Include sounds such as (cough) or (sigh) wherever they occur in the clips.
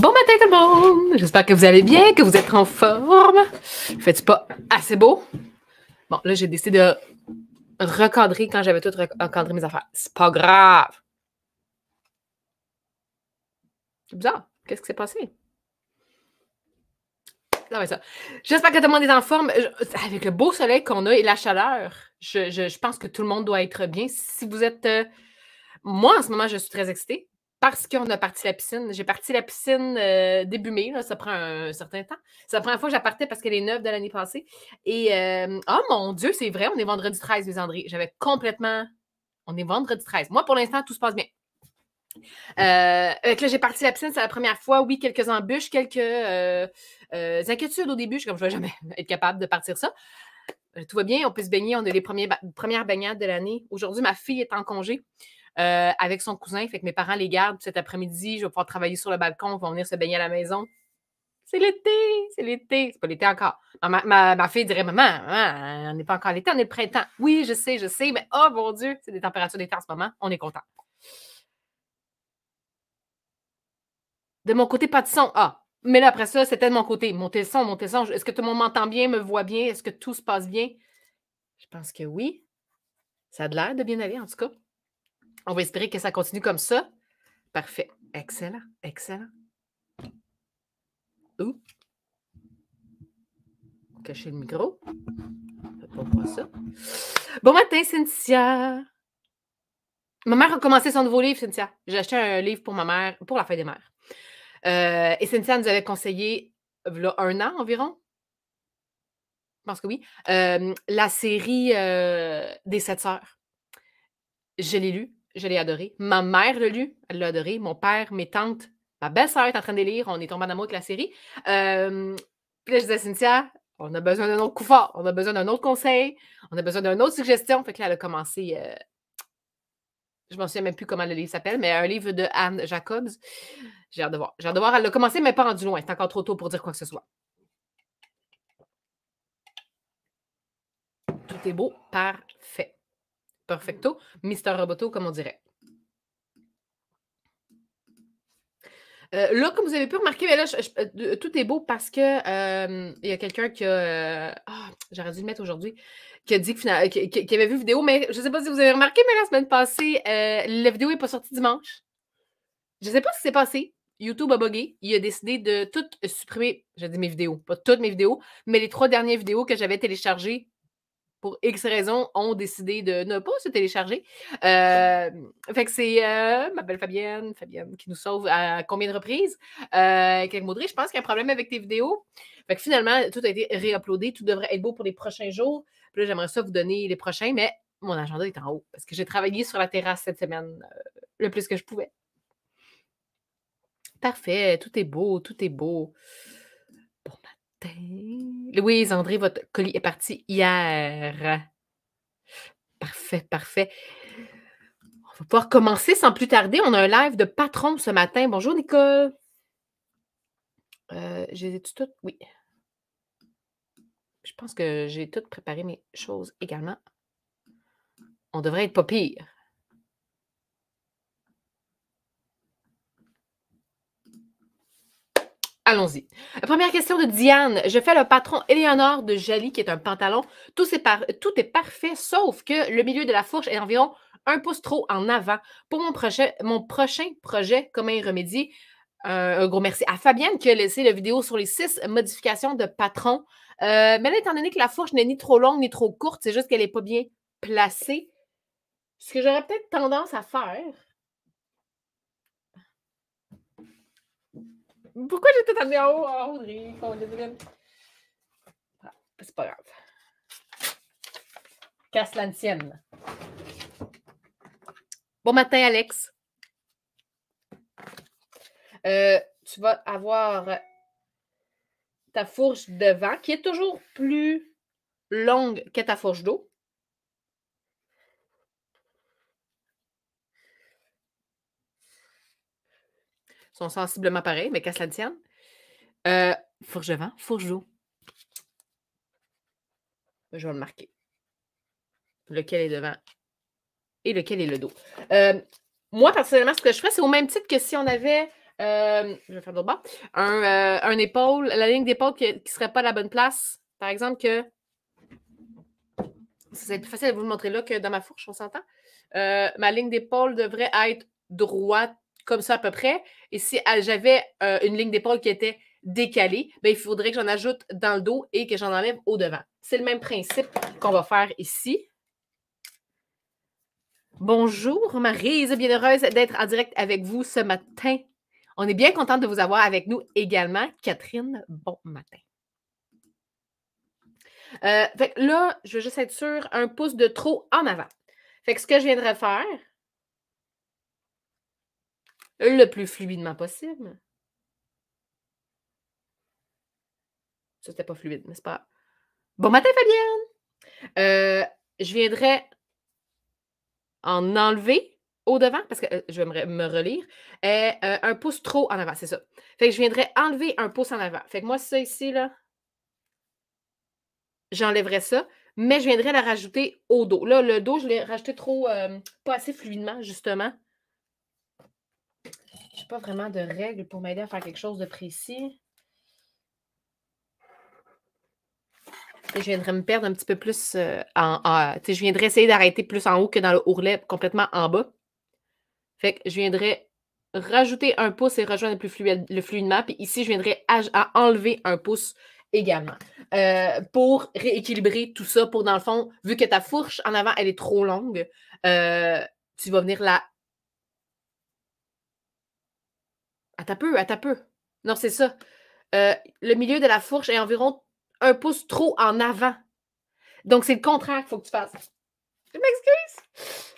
Bon matin tout le monde! J'espère que vous allez bien, que vous êtes en forme. faites pas assez beau? Bon, là, j'ai décidé de recadrer quand j'avais tout recadré mes affaires. C'est pas grave! C'est bizarre. Qu'est-ce qui s'est passé? Non, mais ça. J'espère que tout le monde est en forme. avec le beau soleil qu'on a et la chaleur, je, pense que tout le monde doit être bien. Si vous êtes. Euh, moi, en ce moment, je suis très excitée parce qu'on a parti la piscine. J'ai parti la piscine euh, début mai, ça prend un certain temps. C'est la première fois que j'appartais parce qu'elle est neuve de l'année passée. Et euh, oh mon Dieu, c'est vrai, on est vendredi 13, les André. J'avais complètement. On est vendredi 13. Moi, pour l'instant, tout se passe bien. Euh, j'ai parti la piscine, c'est la première fois. Oui, quelques embûches, quelques euh, inquiétudes au début. Je comme je ne vais jamais (laughs) être capable de partir ça. Tout va bien, on peut se baigner, on a les premières baignades de l'année. Aujourd'hui, ma fille est en congé. Euh, avec son cousin. Fait que mes parents les gardent cet après-midi. Je vais pouvoir travailler sur le balcon. Ils vont venir se baigner à la maison. C'est l'été, c'est l'été. C'est pas l'été encore. Ma, fille dirait Maman, on n'est pas encore l'été, on est le printemps. Oui, je sais, je sais, mais oh mon Dieu, c'est des températures d'été en ce moment. On est content. De mon côté, pas de son. Ah, mais là, après ça, c'était de mon côté. Montez le son, montez le son. Est-ce que tout le monde m'entend bien, me voit bien? Est-ce que tout se passe bien? Je pense que oui. Ça a l'air de bien aller, en tout cas. On va espérer que ça continue comme ça. Parfait. Excellent. Excellent. Ouh. Cacher le micro. Pas ça. Bon matin, Cynthia. Ma mère a commencé son nouveau livre, Cynthia. J'ai acheté un livre pour ma mère, pour la fête des mères. Euh, et Cynthia nous avait conseillé, a un an environ, je pense que oui, euh, la série euh, des sept sœurs. Je l'ai lue je l'ai adoré. Ma mère l'a lu, elle l'a adoré. Mon père, mes tantes, ma belle-sœur est en train de lire. On est tombé en amour avec la série. Euh, puis là, je disais Cynthia, on a besoin d'un autre coup fort, on a besoin d'un autre conseil, on a besoin d'une autre suggestion. Fait que là, elle a commencé. Euh, je ne m'en souviens même plus comment le livre s'appelle, mais un livre de Anne Jacobs. J'ai hâte de voir. J'ai hâte de voir. Elle l'a commencé, mais pas rendu loin. C'est encore trop tôt pour dire quoi que ce soit. Tout est beau. Parfait perfecto, Mister Roboto, comme on dirait. Euh, là, comme vous avez pu remarquer, mais ben là, euh, tout est beau parce que euh, il y a quelqu'un qui a. Ah, j'aurais dû le mettre aujourd'hui. Qui a dit qu'il avait vu vidéo, mais je ne sais pas si vous avez remarqué, mais la semaine passée, la vidéo n'est pas sortie dimanche. Je ne sais pas ce qui s'est passé. YouTube a bugué. Il a décidé de tout supprimer. J'ai dit mes vidéos, pas toutes mes vidéos, mais les trois dernières vidéos que j'avais téléchargées pour X raisons, ont décidé de ne pas se télécharger. Euh, fait que c'est euh, ma belle Fabienne, Fabienne qui nous sauve à combien de reprises? Euh, Quelques Maudry, je pense qu'il y a un problème avec tes vidéos. Fait que finalement, tout a été réuploadé, tout devrait être beau pour les prochains jours. Puis là, j'aimerais ça vous donner les prochains, mais mon agenda est en haut parce que j'ai travaillé sur la terrasse cette semaine euh, le plus que je pouvais. Parfait, tout est beau, tout est beau. Louise, André, votre colis est parti hier. Parfait, parfait. On va pouvoir commencer sans plus tarder. On a un live de patron ce matin. Bonjour, Nicole. Euh, j'ai tu tout. Oui. Je pense que j'ai tout préparé mes choses également. On devrait être pas pire. allons-y. Première question de Diane. Je fais le patron Éléonore de Jali qui est un pantalon. Tout est, parfait, sauf que le milieu de la fourche est environ un pouce trop en avant. Pour mon, prochain projet, comment y remédier? Euh, un gros merci à Fabienne qui a laissé la vidéo sur les six modifications de patron. Euh, mais là, étant donné que la fourche n'est ni trop longue ni trop courte, c'est juste qu'elle n'est pas bien placée. Ce que j'aurais peut-être tendance à faire, Pourquoi j'étais amené en haut? André? Ah, c'est pas grave. Casse l'ancienne. Bon matin, Alex. Euh, tu vas avoir ta fourche devant, qui est toujours plus longue que ta fourche d'eau. sont sensiblement pareil, mais qu'à cela ne tienne. Euh, Fourgevent, Fourgeau. Ben, je vais le marquer. Lequel est devant et lequel est le dos. Euh, moi, personnellement, ce que je ferais, c'est au même titre que si on avait, euh, je vais faire euh, un, épaule, la ligne d'épaule qui ne serait pas à la bonne place. Par exemple, que. C'est plus facile de vous le montrer là que dans ma fourche, on s'entend. ma ligne d'épaule devrait être droite comme ça à peu près. Et si ah, j'avais euh, une ligne d'épaule qui était décalée, bien, il faudrait que j'en ajoute dans le dos et que j'en enlève au devant. C'est le même principe qu'on va faire ici. Bonjour Marise, bien heureuse d'être en direct avec vous ce matin. On est bien contente de vous avoir avec nous également. Catherine, bon matin. Euh, là, je veux juste être sûre, un pouce de trop en avant. Fait ce que je viendrais faire, le plus fluidement possible. Ça, c'était pas fluide, n'est-ce pas? Bon matin, Fabienne! Euh, je viendrai en enlever au devant, parce que euh, je vais me, relire, euh, un pouce trop en avant, c'est ça. Fait que je viendrais enlever un pouce en avant. Fait que moi, ça ici, là, j'enlèverais ça, mais je viendrais la rajouter au dos. Là, le dos, je l'ai rajouté trop, pas assez fluidement, justement. Je pas vraiment de règles pour m'aider à faire quelque chose de précis. je viendrais me perdre un petit peu plus euh, en, je viendrais essayer d'arrêter plus en haut que dans le ourlet, complètement en bas. Fait que je viendrais rajouter un pouce et rejoindre plus fluide, le flux de map. Puis ici, je viendrais à, enlever un pouce également euh, pour rééquilibrer tout ça. Pour, dans le fond, vu que ta fourche en avant, elle est trop longue, euh, tu vas venir la À ta peu, à peu. Non, c'est ça. Euh, le milieu de la fourche est environ un pouce trop en avant. Donc, c'est le contraire qu'il faut que tu fasses. Je m'excuse.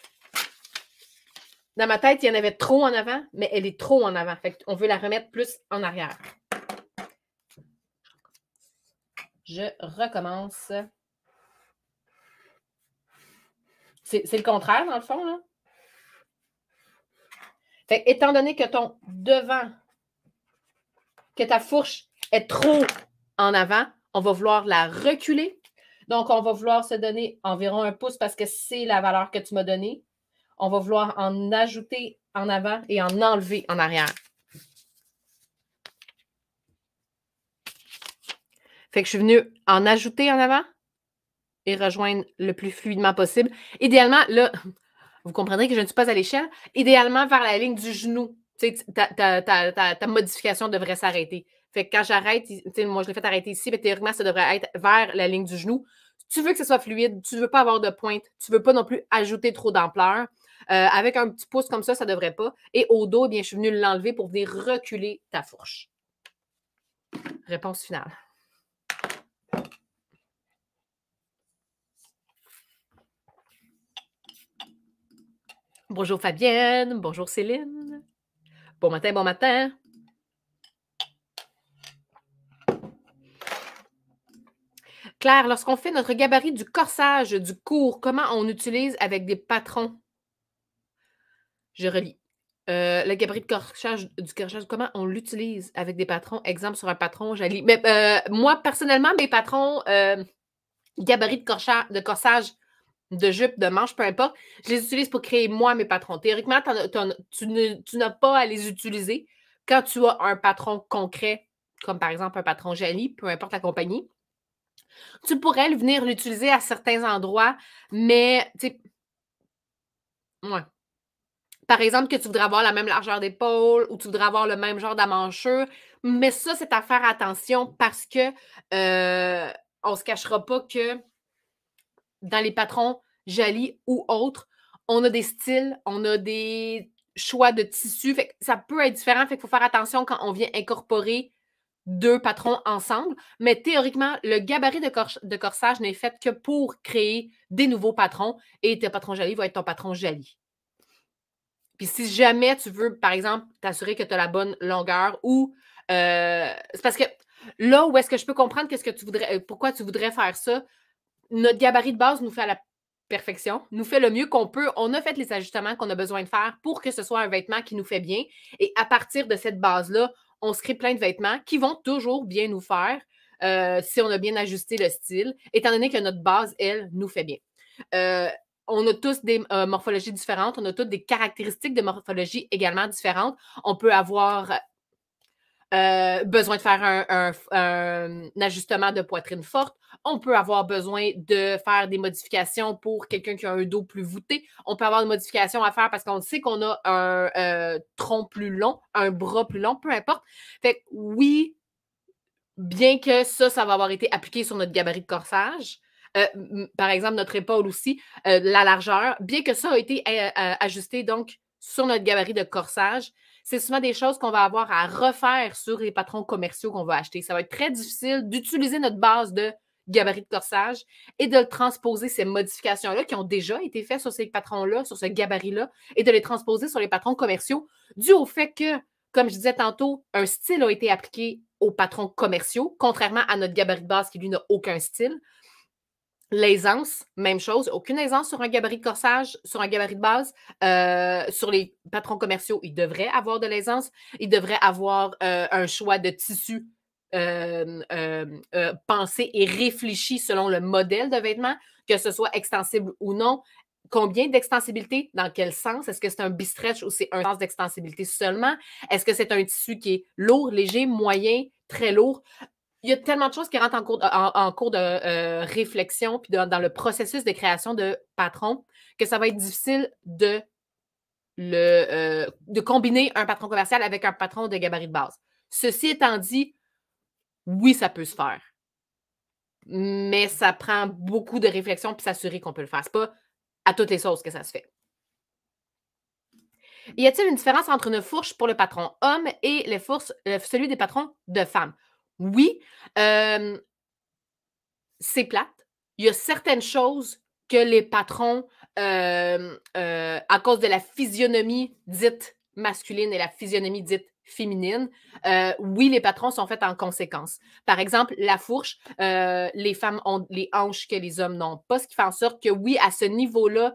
Dans ma tête, il y en avait trop en avant, mais elle est trop en avant. Fait qu'on veut la remettre plus en arrière. Je recommence. C'est le contraire, dans le fond, là étant donné que ton devant, que ta fourche est trop en avant, on va vouloir la reculer. Donc, on va vouloir se donner environ un pouce parce que c'est la valeur que tu m'as donnée. On va vouloir en ajouter en avant et en enlever en arrière. Fait que je suis venue en ajouter en avant et rejoindre le plus fluidement possible. Idéalement, là, vous comprendrez que je ne suis pas à l'échelle. Idéalement, vers la ligne du genou, ta, modification devrait s'arrêter. Fait quand j'arrête, moi je l'ai fait arrêter ici, mais théoriquement, ça devrait être vers la ligne du genou. Tu veux que ce soit fluide, tu ne veux pas avoir de pointe, tu ne veux pas non plus ajouter trop d'ampleur. Euh, avec un petit pouce comme ça, ça ne devrait pas. Et au dos, eh bien, je suis venue l'enlever pour venir reculer ta fourche. Réponse finale. Bonjour Fabienne, bonjour Céline. Bon matin, bon matin. Claire, lorsqu'on fait notre gabarit du corsage du cours, comment on utilise avec des patrons? Je relis. Euh, le gabarit de corsage, du corsage, comment on l'utilise avec des patrons? Exemple sur un patron, j'allie. Mais euh, moi, personnellement, mes patrons, euh, gabarit de corsage, de jupe, de manche, peu importe, je les utilise pour créer moi mes patrons. Théoriquement, tu n'as pas à les utiliser quand tu as un patron concret, comme par exemple un patron Jali, peu importe la compagnie. Tu pourrais venir l'utiliser à certains endroits, mais tu sais, ouais. Par exemple, que tu voudrais avoir la même largeur d'épaule ou tu voudrais avoir le même genre d'amanchure. Mais ça, c'est à faire attention parce que euh, on ne se cachera pas que dans les patrons Jali ou autres, on a des styles, on a des choix de tissus. ça peut être différent. Fait faut faire attention quand on vient incorporer deux patrons ensemble. Mais théoriquement, le gabarit de, corsage n'est fait que pour créer des nouveaux patrons et tes patrons jali vont être ton patron jali. Puis si jamais tu veux, par exemple, t'assurer que tu as la bonne longueur ou euh, c'est parce que là où est-ce que je peux comprendre qu'est-ce que tu voudrais, euh, pourquoi tu voudrais faire ça, notre gabarit de base nous fait à la perfection, nous fait le mieux qu'on peut. On a fait les ajustements qu'on a besoin de faire pour que ce soit un vêtement qui nous fait bien. Et à partir de cette base-là, on se crée plein de vêtements qui vont toujours bien nous faire euh, si on a bien ajusté le style, étant donné que notre base, elle, nous fait bien. Euh, on a tous des euh, morphologies différentes, on a toutes des caractéristiques de morphologie également différentes. On peut avoir euh, besoin de faire un, ajustement de poitrine forte. On peut avoir besoin de faire des modifications pour quelqu'un qui a un dos plus voûté. On peut avoir des modifications à faire parce qu'on sait qu'on a un euh, tronc plus long, un bras plus long, peu importe. Fait que oui, bien que ça, ça va avoir été appliqué sur notre gabarit de corsage, euh, par exemple, notre épaule aussi, la largeur, bien que ça a été ajusté donc sur notre gabarit de corsage, c'est souvent des choses qu'on va avoir à refaire sur les patrons commerciaux qu'on va acheter. Ça va être très difficile d'utiliser notre base de gabarit de corsage et de transposer ces modifications-là qui ont déjà été faites sur ces patrons-là, sur ce gabarit-là, et de les transposer sur les patrons commerciaux, dû au fait que, comme je disais tantôt, un style a été appliqué aux patrons commerciaux, contrairement à notre gabarit de base qui, lui, n'a aucun style. L'aisance, même chose. Aucune aisance sur un gabarit de corsage, sur un gabarit de base. Euh, sur les patrons commerciaux, ils devraient avoir de l'aisance. Ils devraient avoir euh, un choix de tissu euh, pensé et réfléchi selon le modèle de vêtement, que ce soit extensible ou non. Combien d'extensibilité? Dans quel sens? Est-ce que c'est un bistretch ou c'est un sens d'extensibilité seulement? Est-ce que c'est un tissu qui est lourd, léger, moyen, très lourd? il y a tellement de choses qui rentrent en cours de, euh, réflexion, puis dans le processus de création de patrons que ça va être difficile de, le, euh, de combiner un patron commercial avec un patron de gabarit de base. Ceci étant dit, oui, ça peut se faire. Mais ça prend beaucoup de réflexion puis s'assurer qu'on peut le faire. Ce pas à toutes les sauces que ça se fait. Y a-t-il une différence entre une fourche pour le patron homme et les fourches, celui des patrons de femmes? Oui, c'est plate. Il y a certaines choses que les patrons, euh, à cause de la physionomie dite masculine et la physionomie dite féminine, euh, oui, les patrons sont faits en conséquence. Par exemple, la fourche, euh, les femmes ont les hanches que les hommes n'ont pas, ce qui fait en sorte que oui, à ce niveau-là,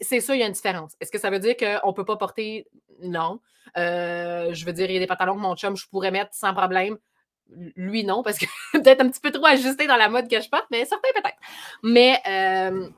c'est ça, il y a une différence. Est-ce que ça veut dire qu'on ne peut pas porter... Non. je veux dire, il y a des pantalons que mon chum, je pourrais mettre sans problème, lui, non, parce que (laughs) peut-être un petit peu trop ajusté dans la mode que je porte, mais certains peut-être. Mais euh,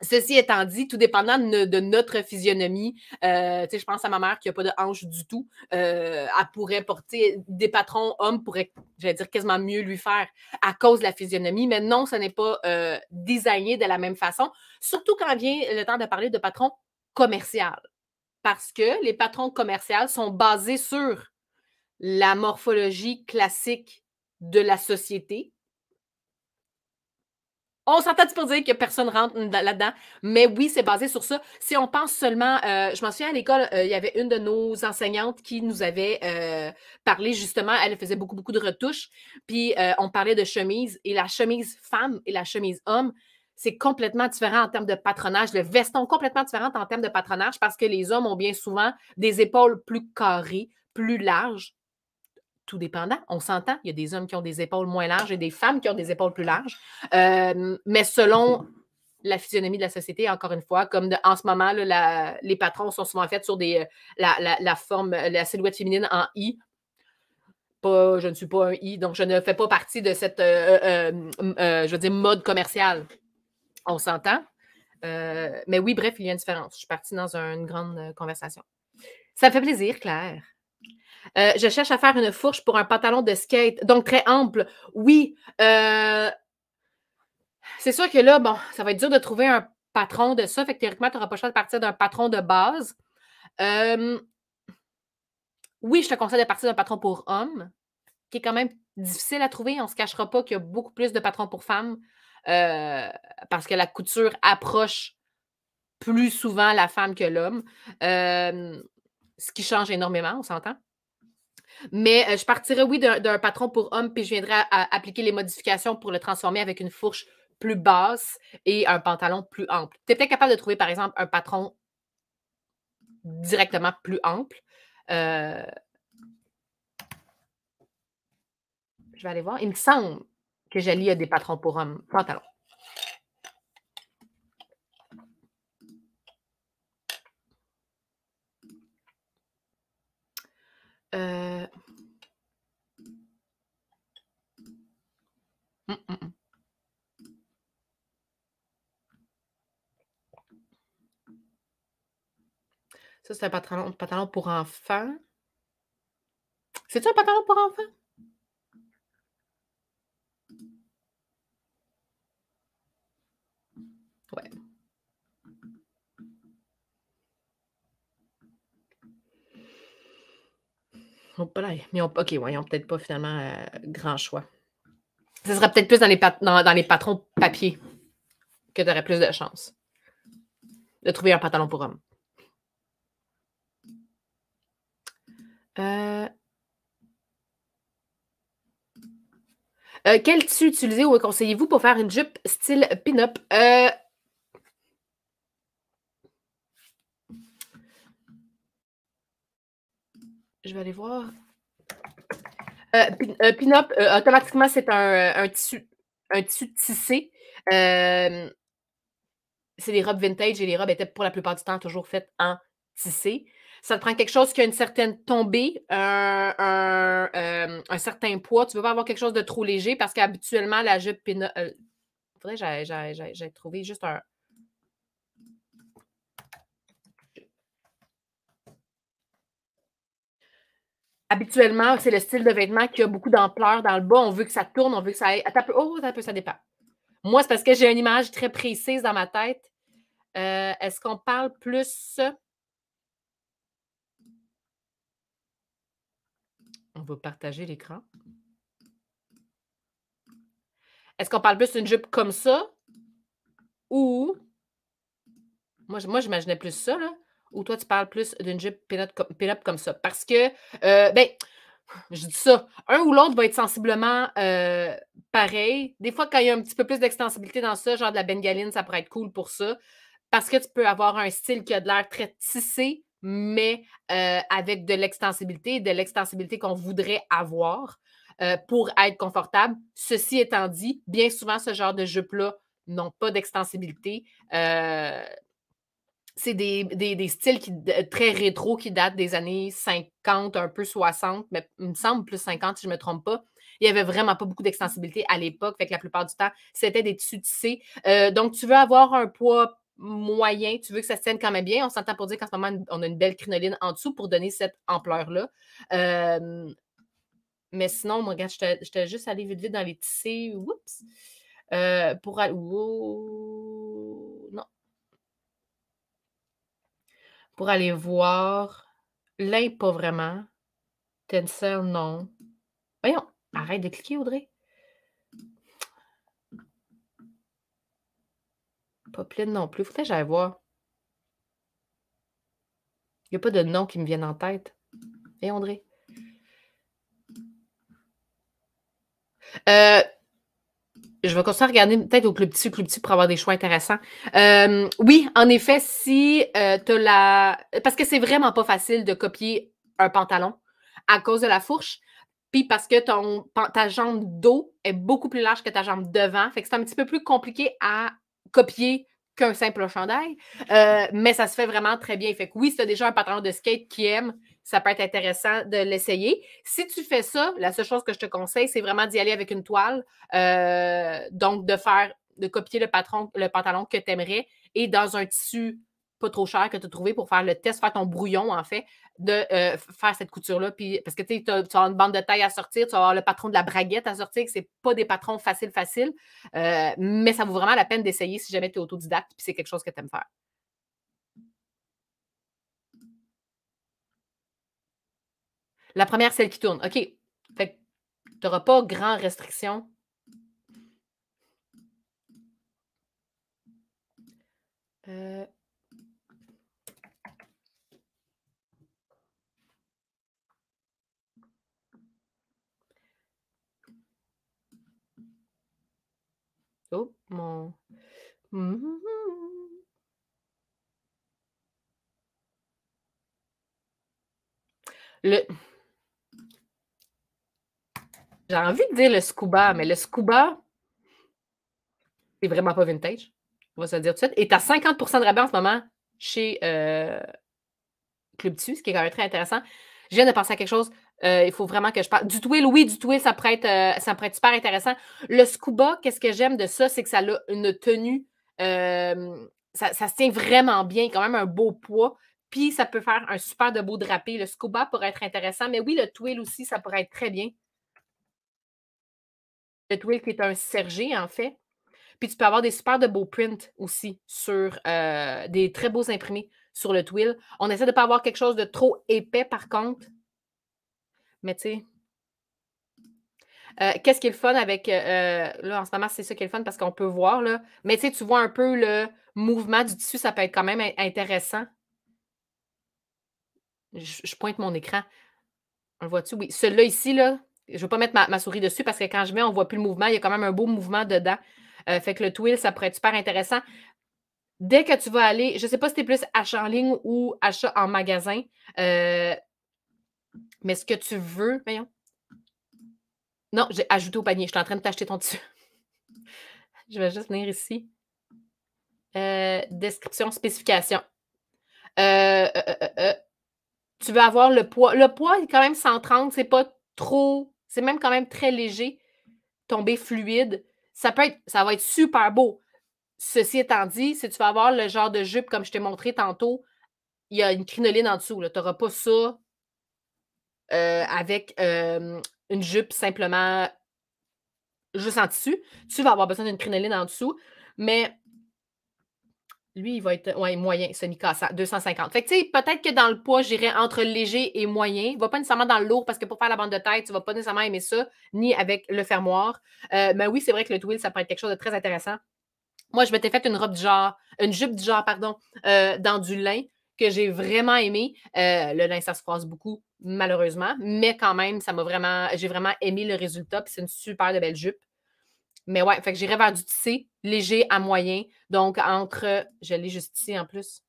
ceci étant dit, tout dépendant de, notre physionomie, euh, je pense à ma mère qui n'a pas de hanche du tout, euh, elle pourrait porter des patrons hommes, pourrait, j'allais dire, quasiment mieux lui faire à cause de la physionomie, mais non, ce n'est pas euh, designé de la même façon, surtout quand vient le temps de parler de patrons commerciaux. Parce que les patrons commerciaux sont basés sur la morphologie classique de la société. On s'entend pour dire que personne rentre là-dedans, mais oui, c'est basé sur ça. Si on pense seulement, euh, je m'en souviens à l'école, euh, il y avait une de nos enseignantes qui nous avait euh, parlé justement, elle faisait beaucoup, beaucoup de retouches, puis on parlait de chemise, et la chemise femme et la chemise homme, c'est complètement différent en termes de patronage, le veston complètement différent en termes de patronage parce que les hommes ont bien souvent des épaules plus carrées, plus larges, tout dépendant. On s'entend, il y a des hommes qui ont des épaules moins larges et des femmes qui ont des épaules plus larges. Euh, mais selon la physionomie de la société, encore une fois, comme en ce moment, les patrons sont souvent faits sur euh, la, forme, euh, la silhouette féminine en I. Pas, je ne suis pas un I, donc je ne fais pas partie de cette, je veux dire, mode commercial. On s'entend. mais oui, bref, il y a une différence. Je suis partie dans une grande conversation. Ça me fait plaisir, Claire. Euh, je cherche à faire une fourche pour un pantalon de skate, donc très ample. Oui. Euh, c'est sûr que là, bon, ça va être dur de trouver un patron de ça. Fait que théoriquement, tu n'auras pas le de partir d'un patron de base. Euh, oui, je te conseille de partir d'un patron pour homme, qui est quand même difficile à trouver. On ne se cachera pas qu'il y a beaucoup plus de patrons pour femmes parce que la couture approche plus souvent la femme que l'homme, ce qui change énormément, on s'entend. Mais euh, je partirais, oui, d'un patron pour homme, puis je viendrai appliquer les modifications pour le transformer avec une fourche plus basse et un pantalon plus ample. Tu es peut-être capable de trouver, par exemple, un patron directement plus ample. Euh, je vais aller voir. Il me semble que j'allie à des patrons pour hommes. Pantalon. Euh, hum, hum, hum. Ça, c'est un pantalon, pantalon pour enfant. C'est-tu un pantalon pour enfant? Ouais. mais OK, ouais, ils n'ont peut-être pas finalement euh, grand choix. Ce serait peut-être plus dans les, les patrons papier que tu aurais plus de chance de trouver un pantalon pour homme. Euh. Euh, quel tissu utiliser ou conseillez-vous pour faire une jupe style pin-up? Je vais aller voir. Euh, euh Pin-up, euh, automatiquement, c'est un, euh, tissu, un tissé. c'est des robes vintage et les robes étaient pour la plupart du temps toujours faites en tissé. Ça te prend quelque chose qui a une certaine tombée, un, certain poids. Tu ne veux pas avoir quelque chose de trop léger parce qu'habituellement, la jupe pin-up. faudrait que trouvé juste un, habituellement, c'est le style de vêtement qui a beaucoup d'ampleur dans le bas. On veut que ça tourne, on veut que ça aille. oh, ça dépend. Moi, c'est parce que j'ai une image très précise dans ma tête. Euh, est-ce qu'on parle plus. On va partager l'écran. Est-ce qu'on parle plus d'une jupe comme ça ou. moi j'imaginais plus ça, là ou toi, tu parles plus d'une jupe pin comme ça? Parce que, euh, ben, je dis ça, un ou l'autre va être sensiblement euh, pareil. Des fois, quand il y a un petit peu plus d'extensibilité dans ça, genre de la bengaline, ça pourrait être cool pour ça. Parce que tu peux avoir un style qui a de l'air très tissé, mais euh, avec de l'extensibilité, de l'extensibilité qu'on voudrait avoir pour être confortable. Ceci étant dit, bien souvent, ce genre de jupe-là n'ont pas d'extensibilité. Euh, c'est des, styles euh, très rétro qui datent des années 50, un peu 60, mais il me semble plus 50 si je ne me trompe pas. Il n'y avait vraiment pas beaucoup d'extensibilité à l'époque, fait que la plupart du temps, c'était des tissus tissés. Euh, donc, tu veux avoir un poids moyen, tu veux que ça se tienne quand même bien. On s'entend pour dire qu'en ce moment, on a une belle crinoline en dessous pour donner cette ampleur-là. mais sinon, moi, regarde, t'ai juste allé vite vite dans les tissés. Oups! Euh, pour aller. pour aller voir l'impauvrement. pas vraiment. Tenser non. Voyons, arrête de cliquer, Audrey. Pas pleine non plus. Faudrait que j'aille voir. Il n'y a pas de nom qui me viennent en tête. Et Audrey? Euh, je vais continuer à regarder peut-être au plus petit, plus petit pour avoir des choix intéressants. Euh, oui, en effet, si euh, tu as la. Parce que c'est vraiment pas facile de copier un pantalon à cause de la fourche, puis parce que ton, ta jambe d'eau est beaucoup plus large que ta jambe devant. Fait que c'est un petit peu plus compliqué à copier qu'un simple chandail, euh, mais ça se fait vraiment très bien. Fait que oui, si tu as déjà un patron de skate qui aime, ça peut être intéressant de l'essayer. Si tu fais ça, la seule chose que je te conseille, c'est vraiment d'y aller avec une toile, euh, donc de faire, de copier le, patron, le pantalon que tu aimerais et dans un tissu pas trop cher que tu as trouvé pour faire le test, faire ton brouillon en fait, de euh, faire cette couture-là. parce que tu as, as une bande de taille à sortir, tu vas avoir le patron de la braguette à sortir, que ce pas des patrons faciles, faciles. Euh, mais ça vaut vraiment la peine d'essayer si jamais tu es autodidacte puis c'est quelque chose que tu aimes faire. La première, celle qui tourne. OK. Fait tu n'auras pas grand restriction. Euh... Oh, mon. Mmh. Le... J'ai envie de dire le scuba, mais le scuba, c'est vraiment pas vintage. On va se le dire tout de suite. Et tu as 50 de rabais en ce moment chez euh, Club Tu, ce qui est quand même très intéressant. Je viens de penser à quelque chose. Euh, il faut vraiment que je parle. Du twill, oui, du twill, ça pourrait être, euh, ça pourrait être super intéressant. Le scuba, qu'est-ce que j'aime de ça? C'est que ça a une tenue. Euh, ça, ça, se tient vraiment bien, quand même un beau poids. Puis ça peut faire un super de beau drapé. Le scuba pourrait être intéressant, mais oui, le twill aussi, ça pourrait être très bien. Le twill qui est un sergé, en fait. Puis tu peux avoir des super de beaux prints aussi sur des très beaux imprimés sur le twill. On essaie de ne pas avoir quelque chose de trop épais, par contre. Mais tu sais, euh, qu'est-ce qui est le fun avec. Euh, euh, là, en ce moment, c'est ça qui est le fun parce qu'on peut voir, là. Mais tu sais, tu vois un peu le mouvement du tissu, ça peut être quand même intéressant. Je, pointe mon écran. On le voit-tu? Oui. Celui-là ici, là, je ne vais pas mettre ma, souris dessus parce que quand je mets, on ne voit plus le mouvement. Il y a quand même un beau mouvement dedans. fait que le twill, ça pourrait être super intéressant. Dès que tu vas aller, je ne sais pas si tu es plus achat en ligne ou achat en magasin, mais ce que tu veux, voyons. Non, j'ai ajouté au panier. Je suis en train de t'acheter ton dessus. (laughs) je vais juste venir ici. Euh, description, spécification. Euh, euh, tu veux avoir le poids. Le poids est quand même 130. C'est pas trop. C'est même quand même très léger. Tomber fluide. Ça peut Ça va être super beau. Ceci étant dit, si tu vas avoir le genre de jupe comme je t'ai montré tantôt, il y a une crinoline en dessous. Tu n'auras pas ça euh, avec euh, une jupe simplement juste en dessus. Tu vas avoir besoin d'une crinoline en dessous, mais lui, il va être ouais, moyen, semi-cassant, 250. Fait que, tu sais, peut-être que dans le poids, j'irai entre léger et moyen. Il va pas nécessairement dans le lourd parce que pour faire la bande de tête, tu vas pas nécessairement aimer ça, ni avec le fermoir. Euh, mais oui, c'est vrai que le twill, ça peut être quelque chose de très intéressant. Moi, je m'étais faite une robe du genre, une jupe du genre, pardon, dans du lin que j'ai vraiment aimé. le lin, ça se froisse beaucoup malheureusement. Mais quand même, ça m'a vraiment. J'ai vraiment aimé le résultat. Puis c'est une super belle jupe. Mais ouais, fait que vers du tissé léger à moyen. Donc, entre. Je l'ai juste ici en plus.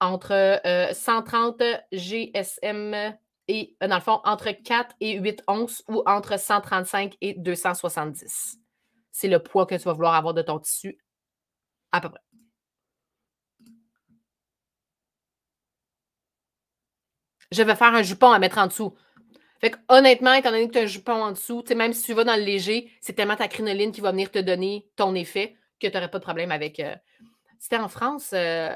Entre 130 euh, GSM et. Euh, dans le fond, entre 4 et 8 onces ou entre 135 et 270. C'est le poids que tu vas vouloir avoir de ton tissu à peu près. je vais faire un jupon à mettre en dessous. Fait honnêtement, étant donné que tu as un jupon en dessous, même si tu vas dans le léger, c'est tellement ta crinoline qui va venir te donner ton effet que tu n'aurais pas de problème avec. C'était euh, en France, il euh,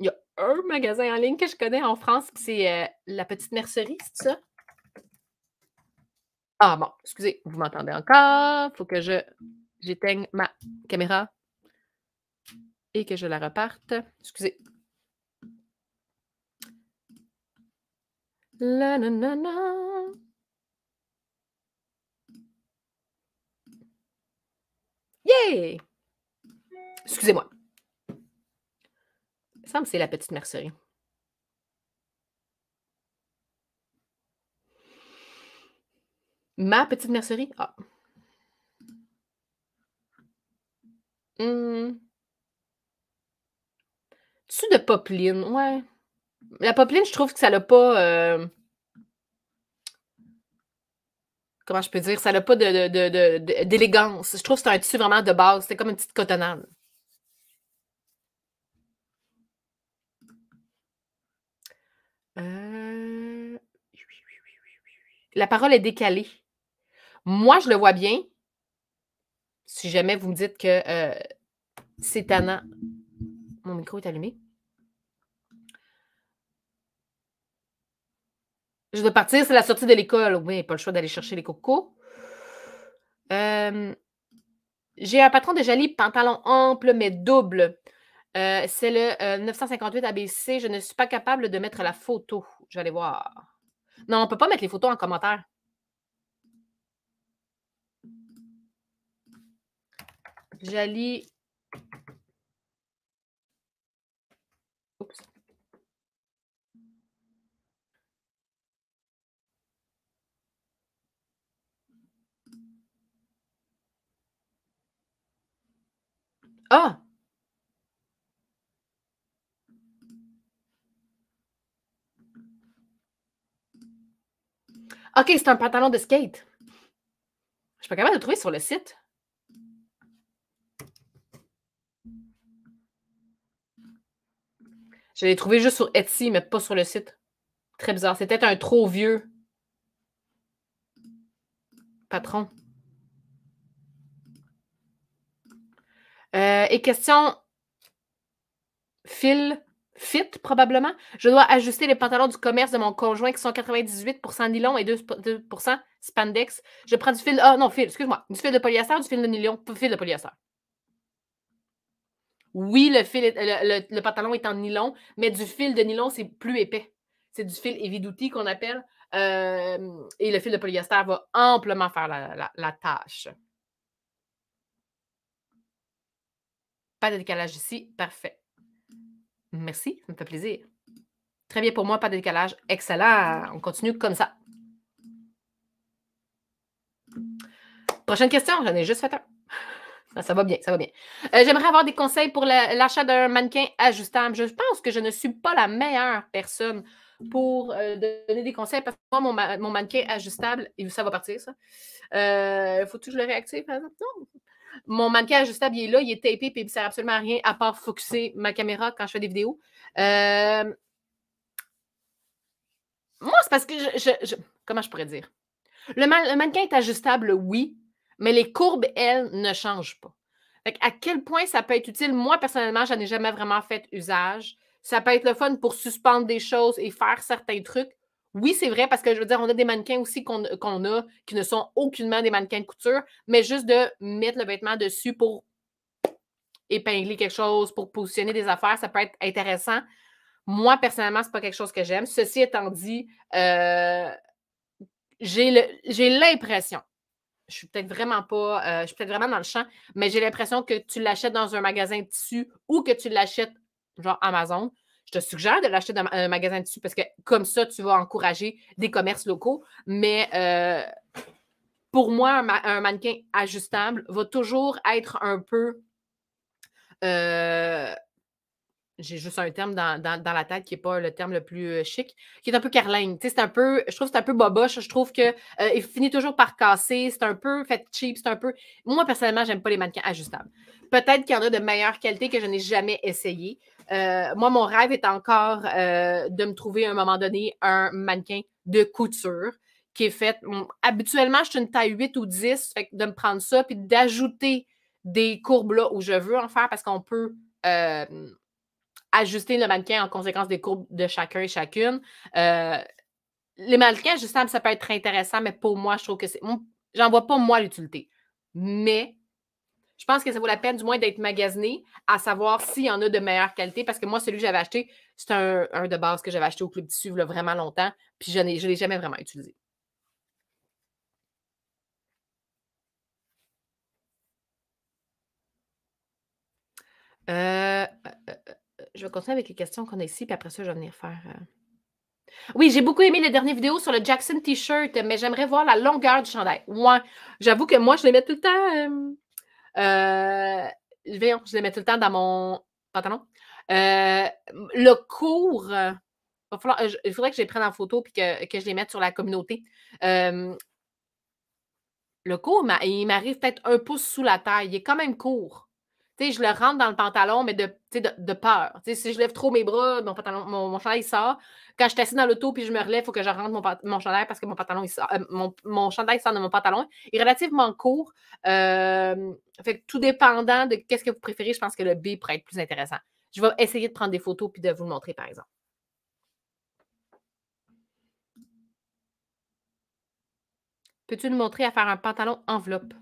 y a un magasin en ligne que je connais en France, c'est euh, la petite mercerie, c'est ça? Ah bon, excusez, vous m'entendez encore. Faut que je j'éteigne ma caméra et que je la reparte. Excusez. La na na na. yay! Excusez-moi. Ça me c'est la petite mercerie. Ma petite mercerie? Ah. Hmm. ne de popeline, ouais. La popeline, je trouve que ça n'a pas. Euh, comment je peux dire? Ça n'a pas d'élégance. De, je trouve que c'est un tissu vraiment de base. C'est comme une petite cotonnade. Euh, la parole est décalée. Moi, je le vois bien. Si jamais vous me dites que euh, c'est un Mon micro est allumé. Je dois partir, c'est la sortie de l'école. Oui, pas le choix d'aller chercher les cocos. Euh, j'ai un patron de Jali, pantalon ample mais double. Euh, c'est le 958 euh, ABC. Je ne suis pas capable de mettre la photo. Je vais aller voir. Non, on ne peut pas mettre les photos en commentaire. Jali Ah! OK, c'est un pantalon de skate. Je suis pas capable de le trouver sur le site. Je l'ai trouvé juste sur Etsy, mais pas sur le site. Très bizarre. C'était un trop vieux patron. Euh, et question fil fit, probablement. Je dois ajuster les pantalons du commerce de mon conjoint qui sont 98 nylon et 2, spandex. Je prends du fil. Ah non, fil, excuse-moi. Du fil de polyester, ou du fil de nylon, fil de polyester. Oui, le, fil, le, pantalon est en nylon, mais du fil de nylon, c'est plus épais. C'est du fil évidouti qu'on appelle. Euh, et le fil de polyester va amplement faire la tâche. Pas de décalage ici. Parfait. Merci, ça me fait plaisir. Très bien pour moi, pas de décalage. Excellent. On continue comme ça. Prochaine question, j'en ai juste fait un. Ah, ça va bien, ça va bien. Euh, j'aimerais avoir des conseils pour l'achat d'un mannequin ajustable. Je pense que je ne suis pas la meilleure personne pour euh, donner des conseils parce que moi, mon, mannequin ajustable, ça va partir, ça. Euh, faut toujours le réactive, par exemple? Non. Mon mannequin ajustable, il est là, il est tapé, et il ne sert absolument à rien à part focuser ma caméra quand je fais des vidéos. Euh, moi, c'est parce que je, Comment je pourrais dire? Le, mannequin est ajustable, oui, mais les courbes, elles, ne changent pas. à quel point ça peut être utile? Moi, personnellement, je n'en ai jamais vraiment fait usage. Ça peut être le fun pour suspendre des choses et faire certains trucs. Oui, c'est vrai, parce que je veux dire, on a des mannequins aussi qu'on a qui ne sont aucunement des mannequins de couture, mais juste de mettre le vêtement dessus pour épingler quelque chose, pour positionner des affaires, ça peut être intéressant. Moi, personnellement, ce n'est pas quelque chose que j'aime. Ceci étant dit, euh, j'ai l'impression, je suis peut-être vraiment pas, euh, je suis peut-être vraiment dans le champ, mais j'ai l'impression que tu l'achètes dans un magasin de tissu ou que tu l'achètes genre Amazon, je te suggère de l'acheter dans un magasin dessus parce que comme ça, tu vas encourager des commerces locaux. Mais euh, pour moi, un, mannequin ajustable va toujours être un peu. Euh, j'ai juste un terme dans, la tête qui n'est pas le terme le plus euh, chic, qui est un peu carlingue. C'est un peu, je trouve que c'est un peu boboche. Je trouve qu'il finit toujours par casser. C'est un peu fait cheap. C'est un peu. Moi, personnellement, j'aime pas les mannequins ajustables. Peut-être qu'il y en a de meilleure qualité que je n'ai jamais essayé. Euh, moi, mon rêve est encore euh, de me trouver à un moment donné un mannequin de couture qui est fait. Mm, habituellement, je suis une taille 8 ou 10, de me prendre ça puis d'ajouter des courbes là où je veux en faire parce qu'on peut euh, ajuster le mannequin en conséquence des courbes de chacun et chacune. les mannequins ajustables, ça peut être très intéressant, mais pour moi, je trouve que c'est. J'en vois pas moi l'utilité. Mais je pense que ça vaut la peine du moins d'être magasiné, à savoir s'il y en a de meilleure qualité, parce que moi, celui que j'avais acheté, c'est un, de base que j'avais acheté au Club de il vraiment longtemps, puis je ne l'ai jamais vraiment utilisé. Euh, euh, euh, je vais continuer avec les questions qu'on a ici, puis après ça, je vais venir faire. Oui, j'ai beaucoup aimé les dernières vidéos sur le Jackson T-shirt, mais j'aimerais voir la longueur du chandail. Ouais, j'avoue que moi, je les mets tout le temps voyons, euh, je les mets tout le temps dans mon pantalon. Euh, le cours, euh, il, faudrait que je les prenne en photo et que, que je les mette sur la communauté. le cours, il m'arrive peut-être un pouce sous la taille. Il est quand même court je le rentre dans le pantalon, mais de, peur. si je lève trop mes bras, mon pantalon, mon, chandail, sort. Quand je suis assise dans l'auto puis je me relève, il faut que je rentre mon, mon chandail parce que mon pantalon, sort, euh, mon, chandail sort de mon pantalon. Il est relativement court. Euh, fait tout dépendant de qu'est-ce que vous préférez, je pense que le B pourrait être plus intéressant. Je vais essayer de prendre des photos puis de vous le montrer, par exemple. Peux-tu nous montrer à faire un pantalon enveloppe?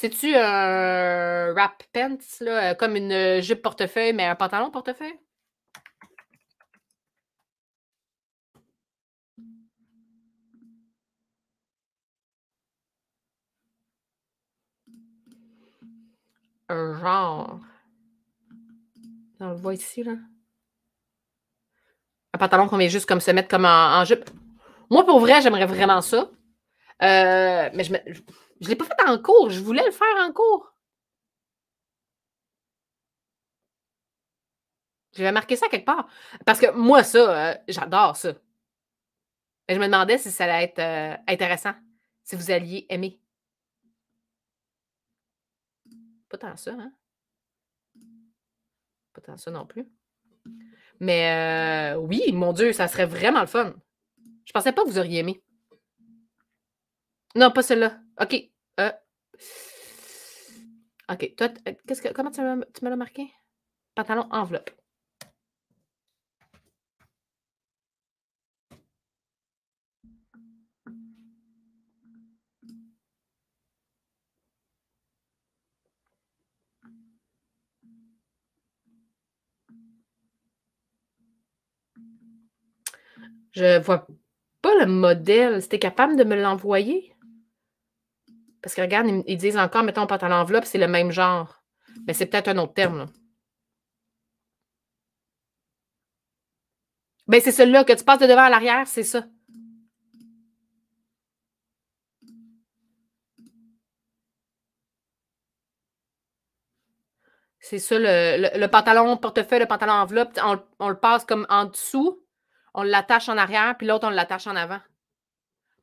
C'est-tu un euh, wrap pants, là, euh, comme une euh, jupe portefeuille, mais un pantalon portefeuille? Un genre. On le voit ici, là. Un pantalon qu'on vient juste comme se mettre comme en, jupe. Moi, pour vrai, j'aimerais vraiment ça. mais je me. Je ne l'ai pas fait en cours. Je voulais le faire en cours. Je vais marquer ça quelque part. Parce que moi, ça, euh, j'adore ça. Et je me demandais si ça allait être euh, intéressant, si vous alliez aimer. Pas tant ça, hein? Pas tant ça non plus. Mais euh, oui, mon Dieu, ça serait vraiment le fun. Je pensais pas que vous auriez aimé. Non, pas celle-là. OK. Euh. OK. Toi, euh, quest que, comment tu me l'as marqué? Pantalon enveloppe. Je vois pas le modèle. C'était capable de me l'envoyer? Parce que regarde, ils, disent encore, mettons, pantalon enveloppe, c'est le même genre. Mais c'est peut-être un autre terme. Mais ben, c'est celui-là que tu passes de devant à l'arrière, c'est ça. C'est ça, le, pantalon portefeuille, le pantalon enveloppe, on, le passe comme en dessous, on l'attache en arrière, puis l'autre, on l'attache en avant.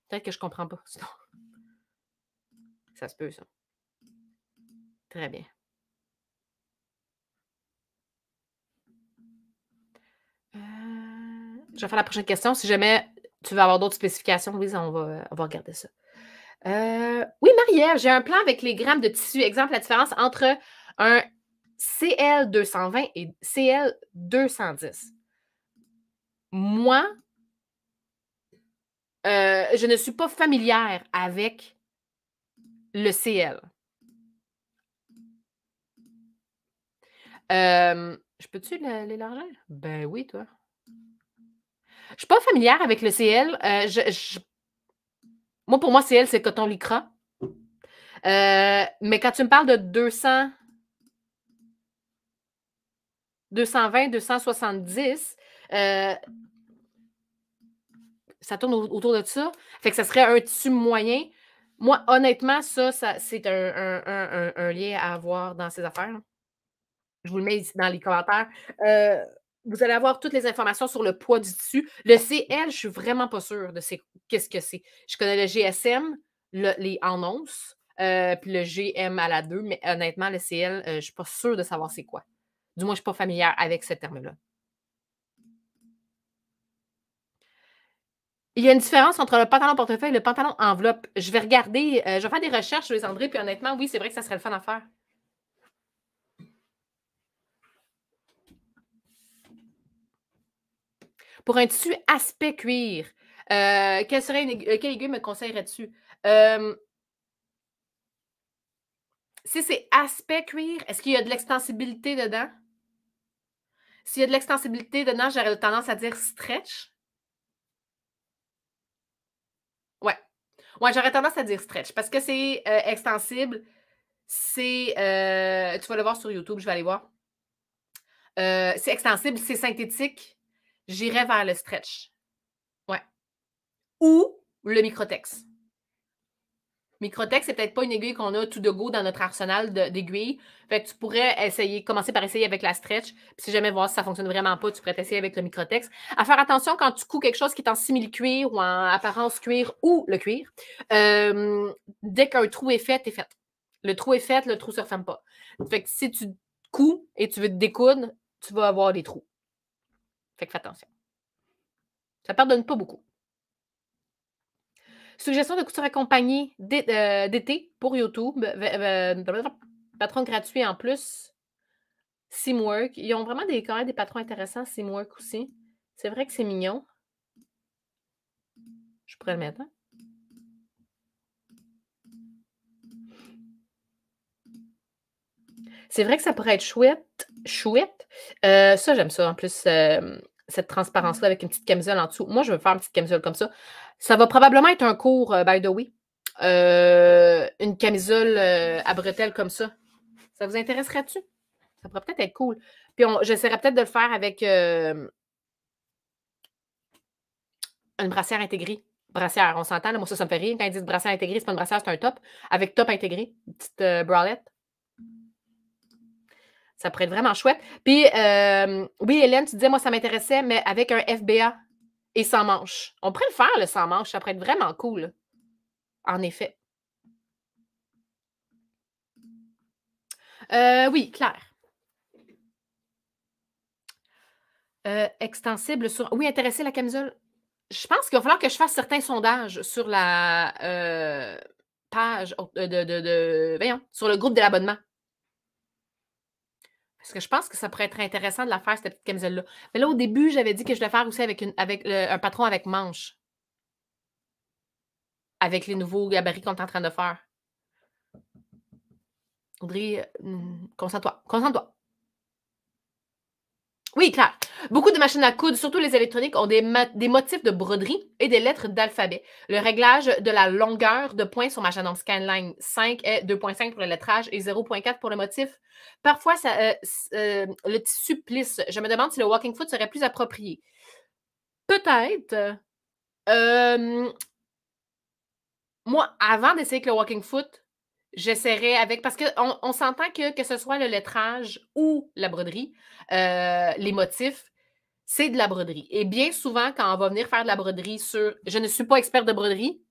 Peut-être que je comprends pas. Sinon. Ça se peut, ça. Très bien. Euh, je vais faire la prochaine question. Si jamais tu veux avoir d'autres spécifications, Louise, on va, regarder ça. Euh, oui, marie j'ai un plan avec les grammes de tissu. Exemple, la différence entre un CL220 et CL210. Moi, euh, je ne suis pas familière avec le CL. Euh, je peux-tu l'élargir? Ben oui, toi. Je ne suis pas familière avec le CL. Euh, moi, pour moi, CL, c'est coton lycra. Euh, mais quand tu me parles de 200, 220, 270, ça tourne autour de ça. Fait que ça serait un tissu moyen. Moi, honnêtement, ça, ça c'est un, lien à avoir dans ces affaires. Je vous le mets ici dans les commentaires. Euh, vous allez avoir toutes les informations sur le poids du tissu. Le CL, je ne suis vraiment pas sûre de qu'est-ce que c'est. Je connais le GSM, les annonces, euh, puis le GM à la 2, mais honnêtement, le CL, je euh, je suis pas sûre de savoir c'est quoi. Du moins, je ne suis pas familière avec ce terme-là. Il y a une différence entre le pantalon portefeuille et le pantalon enveloppe. Je vais regarder, euh, je vais faire des recherches, sur les André, puis honnêtement, oui, c'est vrai que ça serait le fun à faire. Pour un tissu aspect cuir, euh, quel serait euh, aiguille me conseillerais-tu? si c'est aspect cuir, est-ce qu'il y a de l'extensibilité dedans? S'il y a de l'extensibilité dedans, j'aurais tendance à dire stretch. Ouais, j'aurais tendance à dire stretch parce que c'est euh, extensible. C'est. Euh, tu vas le voir sur YouTube, je vais aller voir. Euh, c'est extensible, c'est synthétique. J'irai vers le stretch. Ouais. Ou le microtex. Microtex, c'est peut-être pas une aiguille qu'on a tout de go dans notre arsenal d'aiguilles. Fait que tu pourrais essayer, commencer par essayer avec la stretch. Puis si jamais voir si ça fonctionne vraiment pas, tu pourrais t'essayer avec le microtex. À faire attention quand tu couds quelque chose qui est en simili-cuir ou en apparence cuir ou le cuir. Euh, dès qu'un trou est fait, t'es fait. Le trou est fait, le trou se referme pas. Fait que si tu couds et tu veux te découdre, tu vas avoir des trous. Fait que fais attention. Ça pardonne pas beaucoup. Suggestion de couture accompagnée euh, d'été pour YouTube. Patron gratuit en plus. Seamwork. Ils ont vraiment des, quand même des patrons intéressants, Seamwork aussi. C'est vrai que c'est mignon. Je pourrais le mettre. Hein. C'est vrai que ça pourrait être chouette. Chouette. Euh, ça, j'aime ça. En plus, euh, cette transparence-là mmh. avec une petite camisole en dessous. Moi, je veux faire une petite camisole comme ça. Ça va probablement être un cours, euh, by the way. Euh, une camisole euh, à bretelles comme ça. Ça vous intéresserait-tu? Ça pourrait peut-être être cool. Puis j'essaierai peut-être de le faire avec une brassière intégrée. Brassière, on s'entend. Moi, ça, ça me fait rire. Quand ils disent brassière intégrée, c'est pas une brassière, c'est un top. Avec top intégré, petite bralette. Ça pourrait être vraiment chouette. Puis, euh, oui, Hélène, tu disais, moi, ça m'intéressait, mais avec un FBA et sans manche. On pourrait le faire, le sans manche. Ça pourrait être vraiment cool. En effet. Euh, oui, Claire. Euh, extensible sur. Oui, intéresser la camisole. Je pense qu'il va falloir que je fasse certains sondages sur la page de, de... Voyons, sur le groupe de l'abonnement. Parce que je pense que ça pourrait être intéressant de la faire, cette petite camisole-là. Mais là, au début, j'avais dit que je devais faire aussi avec, une, avec un patron avec manche. Avec les nouveaux gabarits qu'on est en train de faire. Audrey, euh, mm, concentre-toi. Concentre-toi. Oui, clair. Beaucoup de machines à coudre, surtout les électroniques, ont des, motifs de broderie et des lettres d'alphabet. Le réglage de la longueur de points sur ma en Scanline 5 est 2.5 pour le lettrage et 0.4 pour le motif. Parfois, ça, euh, euh, le tissu plisse. Je me demande si le walking foot serait plus approprié. Peut-être. Euh, moi, avant d'essayer avec le walking foot, J'essaierai avec, parce qu'on on, s'entend que que ce soit le lettrage ou la broderie, euh, les motifs, c'est de la broderie. Et bien souvent, quand on va venir faire de la broderie sur, je ne suis pas experte de broderie,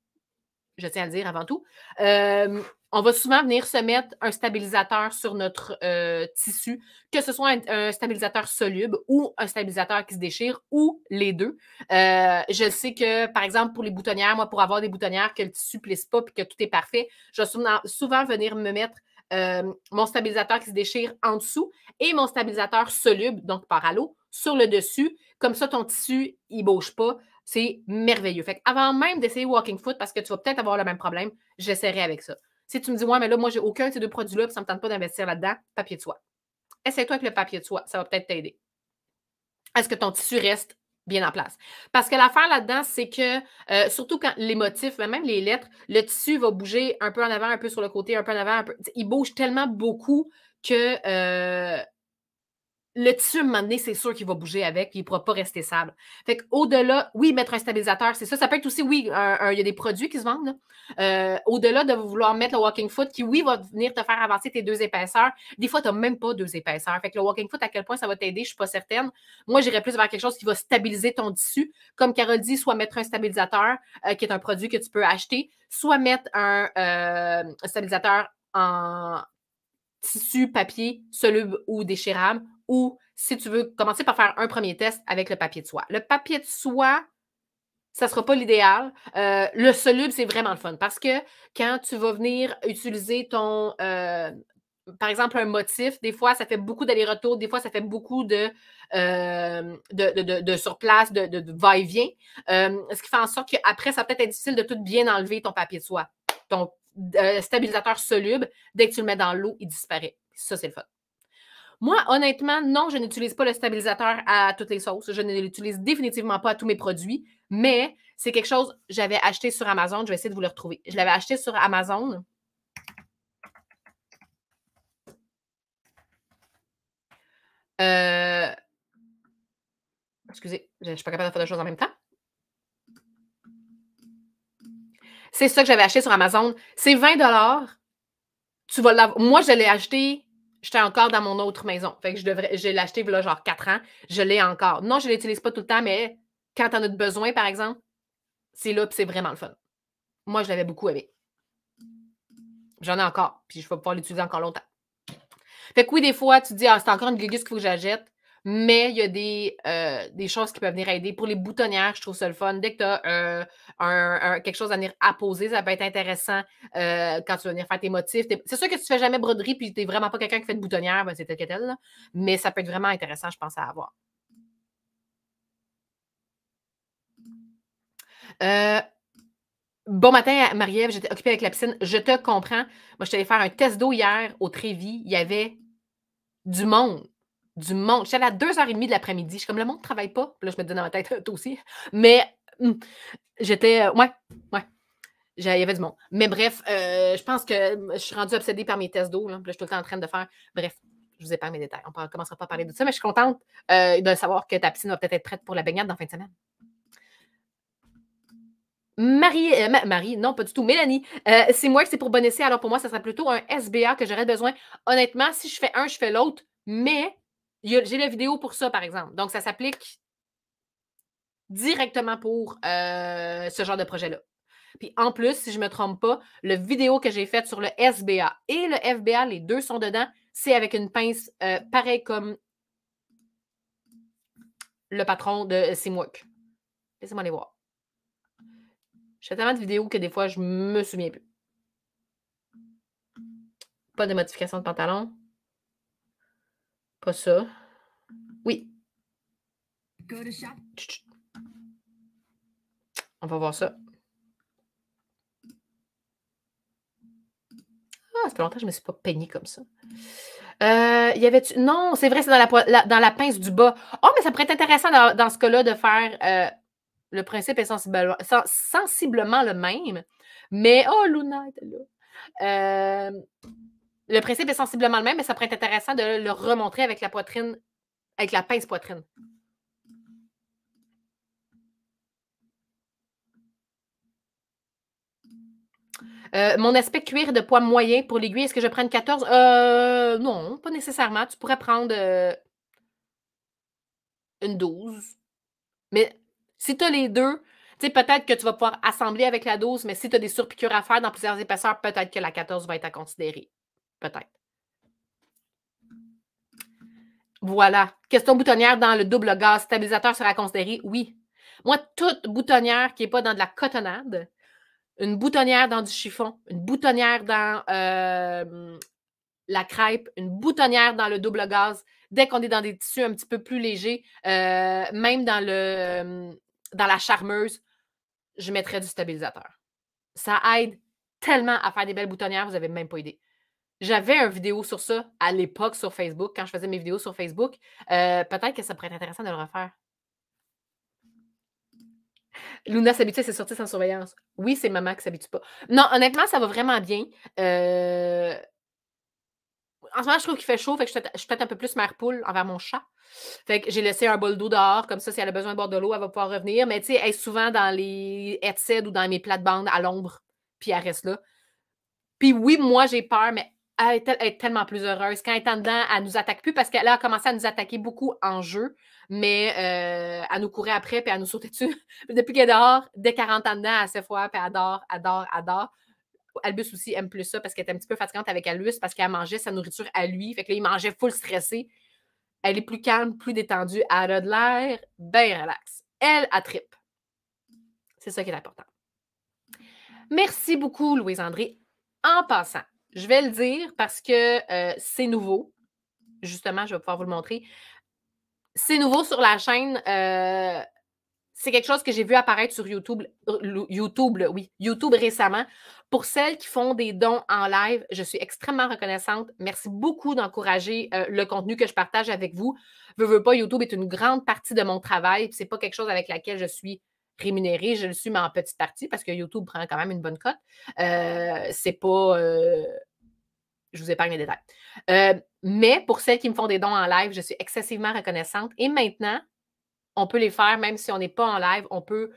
je tiens à le dire avant tout, euh, on va souvent venir se mettre un stabilisateur sur notre euh, tissu, que ce soit un, stabilisateur soluble ou un stabilisateur qui se déchire ou les deux. Euh, je sais que, par exemple, pour les boutonnières, moi, pour avoir des boutonnières que le tissu ne plisse pas et que tout est parfait, je vais souvent, venir me mettre euh, mon stabilisateur qui se déchire en dessous et mon stabilisateur soluble, donc par sur le dessus. Comme ça, ton tissu, il ne bouge pas. C'est merveilleux. Fait avant même d'essayer Walking Foot, parce que tu vas peut-être avoir le même problème, j'essaierai avec ça. Si tu me dis, ouais, mais là, moi, j'ai aucun de ces deux produits-là, puis ça ne me tente pas d'investir là-dedans, papier de soie. Essaye-toi avec le papier de soie, ça va peut-être t'aider. Est-ce que ton tissu reste bien en place. Parce que l'affaire là-dedans, c'est que, euh, surtout quand les motifs, mais même les lettres, le tissu va bouger un peu en avant, un peu sur le côté, un peu en avant, un peu, il bouge tellement beaucoup que euh, le à un moment donné, c'est sûr qu'il va bouger avec, il ne pourra pas rester sable. Fait au-delà, oui, mettre un stabilisateur, c'est ça. Ça peut être aussi, oui, il y a des produits qui se vendent. Euh, au-delà de vouloir mettre le walking foot, qui, oui, va venir te faire avancer tes deux épaisseurs, des fois, tu n'as même pas deux épaisseurs. Fait que le walking foot, à quel point ça va t'aider, je ne suis pas certaine. Moi, j'irais plus vers quelque chose qui va stabiliser ton tissu. Comme Carole dit, soit mettre un stabilisateur, euh, qui est un produit que tu peux acheter, soit mettre un euh, stabilisateur en tissu, papier, soluble ou déchirable, ou si tu veux commencer par faire un premier test avec le papier de soie. Le papier de soie, ça ne sera pas l'idéal. Euh, le soluble, c'est vraiment le fun parce que quand tu vas venir utiliser ton, euh, par exemple, un motif, des fois, ça fait beaucoup d'aller-retour, des fois, ça fait beaucoup de, euh, de, de, surplace, de, va-et-vient. ce qui fait en sorte qu'après, ça peut être difficile de tout bien enlever ton papier de soie. Ton stabilisateur soluble, dès que tu le mets dans l'eau, il disparaît. Ça, c'est le fun. Moi, honnêtement, non, je n'utilise pas le stabilisateur à toutes les sauces. Je ne l'utilise définitivement pas à tous mes produits, mais c'est quelque chose que j'avais acheté sur Amazon. Je vais essayer de vous le retrouver. Je l'avais acheté sur Amazon. Euh, excusez, je ne suis pas capable de faire deux choses en même temps. C'est ça que j'avais acheté sur Amazon. C'est 20 Tu vas Moi, je l'ai acheté J'étais encore dans mon autre maison. Fait que je devrais, j'ai l'acheté là, genre quatre ans. Je l'ai encore. Non, je ne l'utilise pas tout le temps, mais quand tu en as besoin, par exemple, c'est là, puis c'est vraiment le fun. Moi, je l'avais beaucoup aimé. J'en ai encore, puis je vais pouvoir l'utiliser encore longtemps. Fait que oui, des fois, tu dis, ah, c'est encore une gugus qu'il faut que j'achète mais il y a euh, des, choses qui peuvent venir aider. Pour les boutonnières, je trouve ça le fun. Dès que tu as quelque chose à venir apposer, ça peut être intéressant euh, quand tu vas venir faire tes motifs. C'est sûr que si tu ne fais jamais broderie puis tu n'es vraiment pas quelqu'un qui fait de boutonnière, ben, c'est tel que Là. Mais ça peut être vraiment intéressant, je pense, à avoir. Euh, bon matin, Marie-Ève. J'étais occupée avec la piscine. Je te comprends. Moi, je suis faire un test d'eau hier au Trévis. Il y avait du monde du monde. allée à 2h30 de l'après-midi. Je suis comme, le monde ne travaille pas. là, je me dis dans ma tête, (laughs) toi aussi. Mais hmm, j'étais, euh, ouais, ouais. Il y avait du monde. Mais bref, euh, je pense que hmm, je suis rendue obsédée par mes tests d'eau. Là. je suis tout le temps en train de faire. Bref, je vous ai pas mes détails. On ne commencera pas à parler de ça, mais je suis contente euh, de savoir que ta piscine va peut-être être prête pour la baignade dans la fin de semaine. Marie, Marie, non, pas du tout. Mélanie, c'est moi que c'est pour bon essai. Alors pour moi, ça sera plutôt un SBA que j'aurais besoin. Honnêtement, si je fais un, je fais l'autre. Mais j'ai la vidéo pour ça, par exemple. Donc, ça s'applique directement pour euh, ce genre de projet-là. Puis en plus, si je ne me trompe pas, le vidéo que j'ai faite sur le SBA et le FBA, les deux sont dedans, c'est avec une pince euh, pareil comme le patron de Simwork. Laissez-moi les voir. Je tellement de vidéos que des fois, je me souviens plus. Pas de modification de pantalon. Pas ça. Oui. On va voir ça. Ah, ça fait longtemps que je ne me suis pas peignée comme ça. Il euh, y avait Non, c'est vrai, c'est dans la, dans la pince du bas. Oh, mais ça pourrait être intéressant dans, ce cas-là de faire. Euh, le principe est sensiblement, sensiblement le même, mais oh, Luna là. Euh, le principe est sensiblement le même, mais ça pourrait être intéressant de le remontrer avec la poitrine, avec la pince poitrine. Euh, mon aspect cuir de poids moyen pour l'aiguille, est-ce que je prends une 14? Euh, non, pas nécessairement. Tu pourrais prendre euh, une 12. Mais si tu as les deux, tu peut-être que tu vas pouvoir assembler avec la 12, mais si tu as des surpiqûres à faire dans plusieurs épaisseurs, peut-être que la 14 va être à considérer peut-être. Voilà. Question boutonnière dans le double gaz. Stabilisateur sera considéré? Oui. Moi, toute boutonnière qui n'est pas dans de la cotonnade, une boutonnière dans du chiffon, une boutonnière dans euh, la crêpe, une boutonnière dans le double gaz, dès qu'on est dans des tissus un petit peu plus légers, euh, même dans, le, euh, dans la charmeuse, je mettrais du stabilisateur. Ça aide tellement à faire des belles boutonnières, vous n'avez même pas idée. J'avais une vidéo sur ça à l'époque sur Facebook, quand je faisais mes vidéos sur Facebook. Euh, peut-être que ça pourrait être intéressant de le refaire. Luna s'habitue à ses sorties sans surveillance. Oui, c'est maman qui s'habitue pas. Non, honnêtement, ça va vraiment bien. Euh, en ce moment, je trouve qu'il fait chaud, fait que je suis peut-être un peu plus mère poule envers mon chat. Fait que j'ai laissé un bol d'eau dehors, comme ça, si elle a besoin de boire de l'eau, elle va pouvoir revenir. Mais tu sais, elle est souvent dans les headsets ou dans mes plates-bandes à l'ombre, puis elle reste là. Puis oui, moi, j'ai peur, mais elle est, tellement plus heureuse. Quand elle est en dedans, elle nous attaque plus parce qu'elle a commencé à nous attaquer beaucoup en jeu, mais euh, elle nous courait après puis elle nous sautait dessus. (laughs) Depuis qu'elle est dehors, dès 40 ans dedans, elle se fois, puis elle adore, adore, adore. Albus aussi aime plus ça parce qu'elle est un petit peu fatigante avec Albus parce qu'elle mangeait sa nourriture à lui. Fait que il mangeait full stressé. Elle est plus calme, plus détendue. Elle a de l'air bien relax. Elle, a tripe. C'est ça qui est important. Merci beaucoup, Louise-André. En passant, je vais le dire parce que euh, c'est nouveau. Justement, je vais pouvoir vous le montrer. C'est nouveau sur la chaîne. Euh, c'est quelque chose que j'ai vu apparaître sur YouTube, euh, YouTube, oui, YouTube récemment. Pour celles qui font des dons en live, je suis extrêmement reconnaissante. Merci beaucoup d'encourager le contenu que je partage avec vous. Veux, veux pas, YouTube est une grande partie de mon travail. Ce n'est pas quelque chose avec laquelle je suis rémunéré, je le suis, mais en petite partie, parce que YouTube prend quand même une bonne cote. Euh, c'est pas. Euh, je vous épargne les détails. Euh, mais pour celles qui me font des dons en live, je suis excessivement reconnaissante. Et maintenant, on peut les faire, même si on n'est pas en live, on peut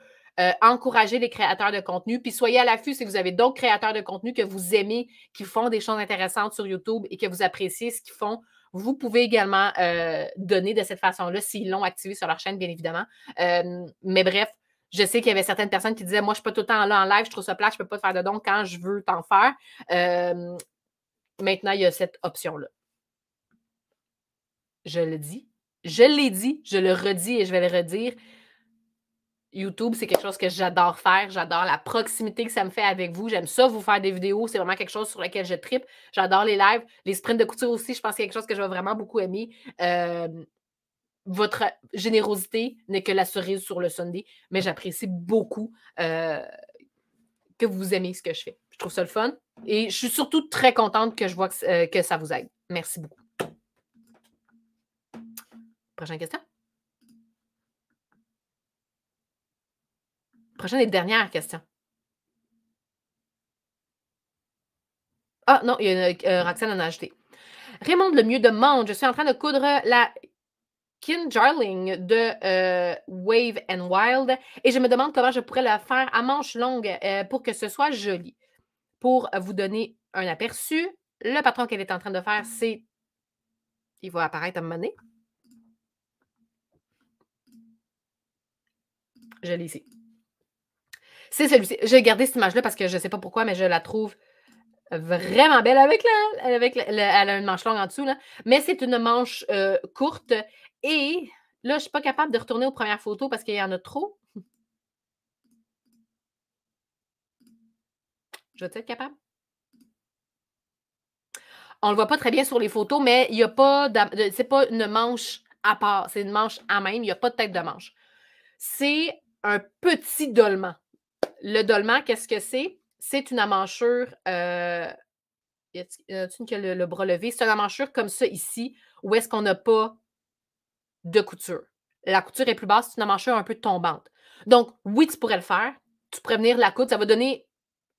encourager les créateurs de contenu. Puis soyez à l'affût si vous avez d'autres créateurs de contenu que vous aimez, qui font des choses intéressantes sur YouTube et que vous appréciez ce qu'ils font vous pouvez également donner de cette façon-là s'ils l'ont activé sur leur chaîne, bien évidemment. mais bref, je sais qu'il y avait certaines personnes qui disaient Moi, je ne suis pas tout le temps là en live, je trouve ça plat, je ne peux pas te faire de dons quand je veux t'en faire. Euh, maintenant, il y a cette option-là. Je le dis. Je l'ai dit, je le redis et je vais le redire. YouTube, c'est quelque chose que j'adore faire. J'adore la proximité que ça me fait avec vous. J'aime ça vous faire des vidéos. C'est vraiment quelque chose sur lequel je tripe. J'adore les lives. Les sprints de couture aussi, je pense que c'est quelque chose que je vais vraiment beaucoup aimer. Euh, votre générosité n'est que la cerise sur le Sunday, mais j'apprécie beaucoup euh, que vous aimez ce que je fais. Je trouve ça le fun et je suis surtout très contente que je vois que, euh, ça vous aide. Merci beaucoup. Prochaine question. Prochaine et dernière question. Ah non, il y a euh, Roxane en a ajouté. Raymond Lemieux demande Je suis en train de coudre la Kin Jarling de euh, Wave and Wild et je me demande comment je pourrais la faire à manche longue euh, pour que ce soit joli. Pour vous donner un aperçu, le patron qu'elle est en train de faire, c'est. Il va apparaître à un moment donné. Je l'ai ici. C'est celui-ci. J'ai gardé cette image-là parce que je ne sais pas pourquoi, mais je la trouve vraiment belle avec la, avec elle a une manche longue en dessous, là. mais c'est une manche euh, courte et là, je ne suis pas capable de retourner aux premières photos parce qu'il y en a trop. Je vais être capable? On ne le voit pas très bien sur les photos, mais il n'y a pas. C'est pas une manche à part. C'est une manche à même. Il n'y a pas de tête de manche. C'est un petit dolman. Le dolman, qu'est-ce que c'est? C'est une amanchure. Euh, y a t une le, le bras levé? C'est une amanchure comme ça ici, où est-ce qu'on n'a pas de couture. La couture est plus basse, tu une manchure un peu tombante. Donc, oui, tu pourrais le faire. Tu pourrais la coude, ça va donner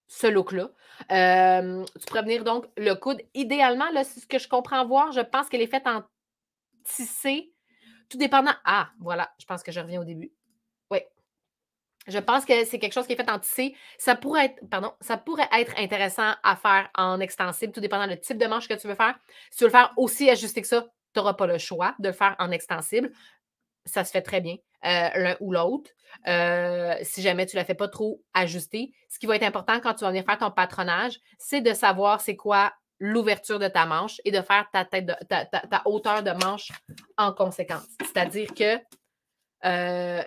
ce look-là. Euh, tu pourrais donc le coude. Idéalement, là, c'est ce que je comprends voir. Je pense qu'elle est faite en tissé, tout dépendant. Ah, voilà, je pense que je reviens au début. Oui. Je pense que c'est quelque chose qui est fait en tissé. Ça pourrait être, pardon, ça pourrait être intéressant à faire en extensible, tout dépendant le type de manche que tu veux faire. Si tu veux le faire aussi ajusté que ça, tu n'auras pas le choix de le faire en extensible. Ça se fait très bien, euh, l'un ou l'autre. Euh, si jamais tu ne la fais pas trop ajuster, ce qui va être important quand tu vas venir faire ton patronage, c'est de savoir c'est quoi l'ouverture de ta manche et de faire ta, tête ta, hauteur de manche en conséquence. C'est-à-dire que euh,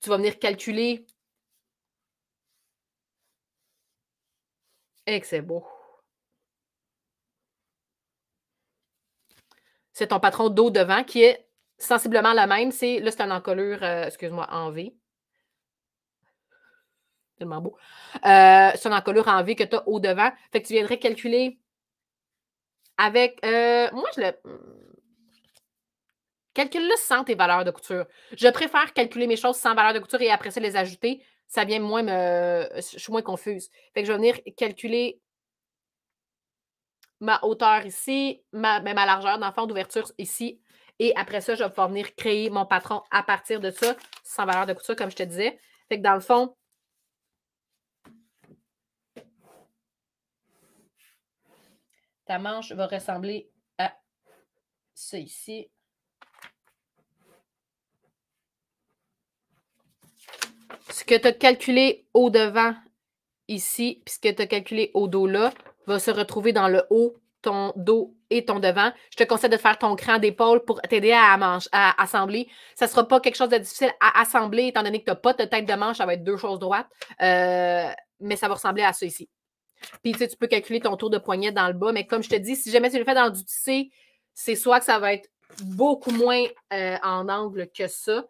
tu vas venir calculer. Et eh, que c'est beau. ton patron d'eau devant qui est sensiblement le même. C'est, là, c'est un encolure, euh, excuse-moi, en V. Tellement beau. Euh, c'est une encolure en V que tu as au devant. Fait que tu viendrais calculer avec. Euh, moi, je le. Hmm, calcule-le sans tes valeurs de couture. Je préfère calculer mes choses sans valeur de couture et après ça les ajouter. Ça vient moins me. Je suis moins confuse. Fait que je vais venir calculer ma hauteur ici, ma, largeur ben, ma largeur d'enfant d'ouverture ici. Et après ça, je vais pouvoir venir créer mon patron à partir de ça, sans valeur de couture, comme je te disais. Fait que dans le fond, ta manche va ressembler à ça ici. Ce que tu as calculé au devant ici, puis ce que tu as calculé au dos là, va se retrouver dans le haut, ton dos et ton devant. Je te conseille de faire ton cran d'épaule pour t'aider à, manche, à assembler. Ça ne sera pas quelque chose de difficile à assembler, étant donné que tu n'as pas de tête de manche, ça va être deux choses droites. Euh, mais ça va ressembler à ça ici. Puis tu, sais, tu peux calculer ton tour de poignet dans le bas. Mais comme je te dis, si jamais tu le fais dans du tissé, c'est soit que ça va être beaucoup moins euh, en angle que ça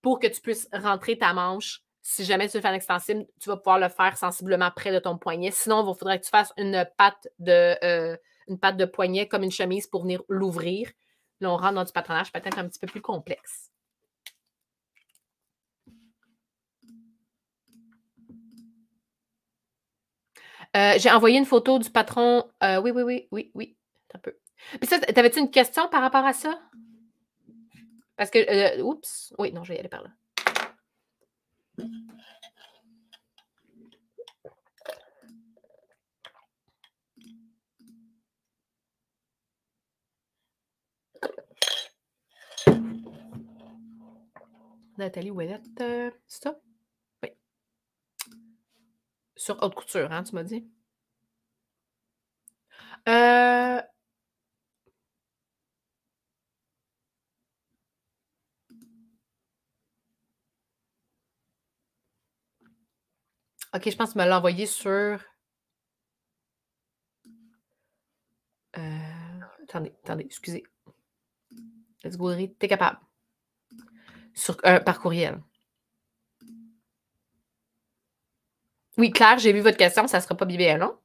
pour que tu puisses rentrer ta manche si jamais tu veux faire un extensible, tu vas pouvoir le faire sensiblement près de ton poignet. Sinon, il faudrait que tu fasses une patte de, une patte de poignet comme une chemise pour venir l'ouvrir. Là, on rentre dans du patronage peut-être un petit peu plus complexe. J'ai envoyé une photo du patron. oui, oui, oui, oui, oui. Un peu. t'avais-tu une question par rapport à ça? Parce que. oups. Oui, non, je vais y aller par là. Nathalie Ouellette, euh, c'est ça? Oui. Sur haute couture, hein, tu m'as dit? Euh, Ok, je pense qu'il me l'a envoyé sur. Euh, attendez, attendez, excusez. Let's go, t'es capable. Sur, capable euh, par courriel. Oui, Claire, j'ai vu votre question, ça ne sera pas BBL, non?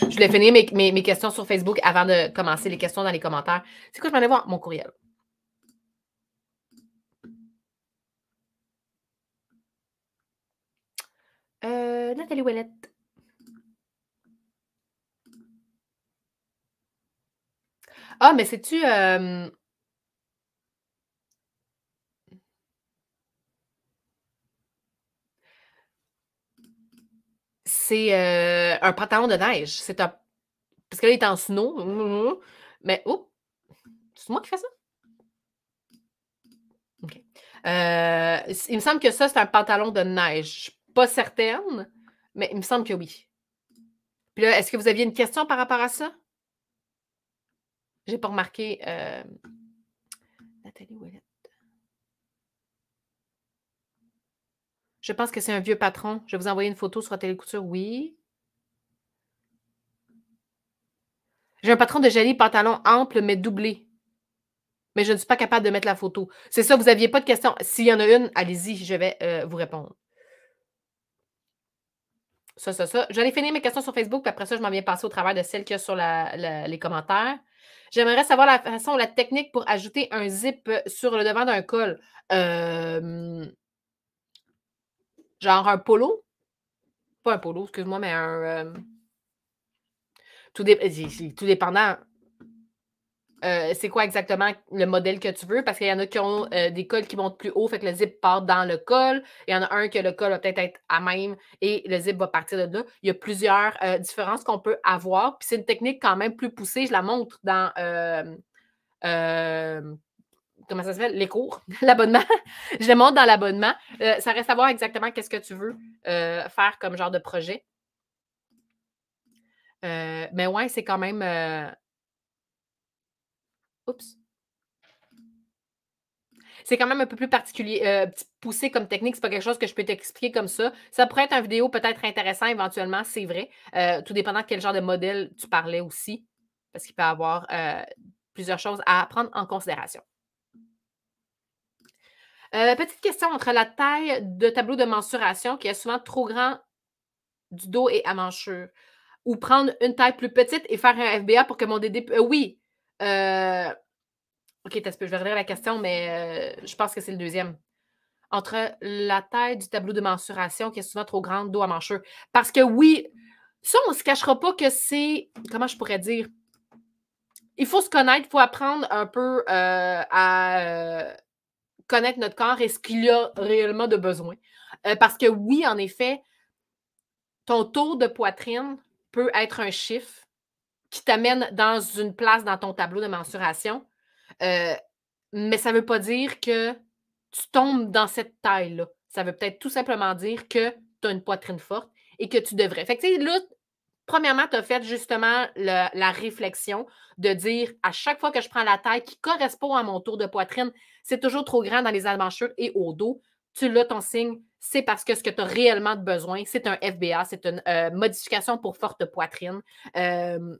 Je voulais finir mes, mes, questions sur Facebook avant de commencer les questions dans les commentaires. C'est quoi, je m'en aller voir mon courriel. Ah, mais sais-tu. Euh, c'est euh, un pantalon de neige. C'est un... Parce qu'elle est en snow. Mais, Oh! C'est moi qui fais ça? OK. Euh, il me semble que ça, c'est un pantalon de neige. Je suis pas certaine. Mais il me semble que oui. Puis là, est-ce que vous aviez une question par rapport à ça? J'ai pas remarqué. Euh, Nathalie Je pense que c'est un vieux patron. Je vais vous envoyer une photo sur la télécouture. Oui. J'ai un patron de joli pantalon ample, mais doublé. Mais je ne suis pas capable de mettre la photo. C'est ça, vous n'aviez pas de question. S'il y en a une, allez-y, je vais euh, vous répondre. Ça, ça, ça. J'allais finir mes questions sur Facebook, puis après ça, je m'en viens passer au travers de celles qu'il y a sur les commentaires. J'aimerais savoir la façon, la technique pour ajouter un zip sur le devant d'un col. Euh, genre un polo? Pas un polo, excuse-moi, mais un. Euh, tout dépendant. Euh, c'est quoi exactement le modèle que tu veux, parce qu'il y en a qui ont euh, des cols qui montent plus haut, fait que le zip part dans le col. Il y en a un que le col va peut-être être à même et le zip va partir de là. Il y a plusieurs euh, différences qu'on peut avoir. Puis c'est une technique quand même plus poussée. Je la montre dans comment ça s'appelle? Les cours, (laughs) l'abonnement. Je les montre dans l'abonnement. ça reste à voir exactement qu'est-ce que tu veux faire comme genre de projet. mais ouais, c'est quand même Oups. C'est quand même un peu plus particulier, euh, petit poussé comme technique. C'est pas quelque chose que je peux t'expliquer comme ça. Ça pourrait être une vidéo peut-être intéressant éventuellement, c'est vrai. Euh, tout dépendant de quel genre de modèle tu parlais aussi, parce qu'il peut y avoir euh, plusieurs choses à prendre en considération. petite question entre la taille de tableau de mensuration qui est souvent trop grand du dos et à manchure ou prendre une taille plus petite et faire un FBA pour que mon DD. oui, euh... OK, je vais redire la question, mais euh, je pense que c'est le deuxième. Entre la taille du tableau de mensuration qui est souvent trop grande, dos à mancheux. Parce que oui, ça, on ne se cachera pas que c'est. Comment je pourrais dire? Il faut se connaître, il faut apprendre un peu euh, à euh, connaître notre corps et ce qu'il y a réellement de besoin. parce que oui, en effet, ton taux de poitrine peut être un chiffre qui t'amène dans une place dans ton tableau de mensuration. Euh, mais ça ne veut pas dire que tu tombes dans cette taille-là. Ça veut peut-être tout simplement dire que tu as une poitrine forte et que tu devrais. Fait que, là, premièrement, tu as fait justement la réflexion de dire à chaque fois que je prends la taille qui correspond à mon tour de poitrine, c'est toujours trop grand dans les avanchures et au dos. Tu l'as ton signe, c'est parce que ce que tu as réellement besoin, c'est un FBA, c'est une euh, modification pour forte poitrine. Euh,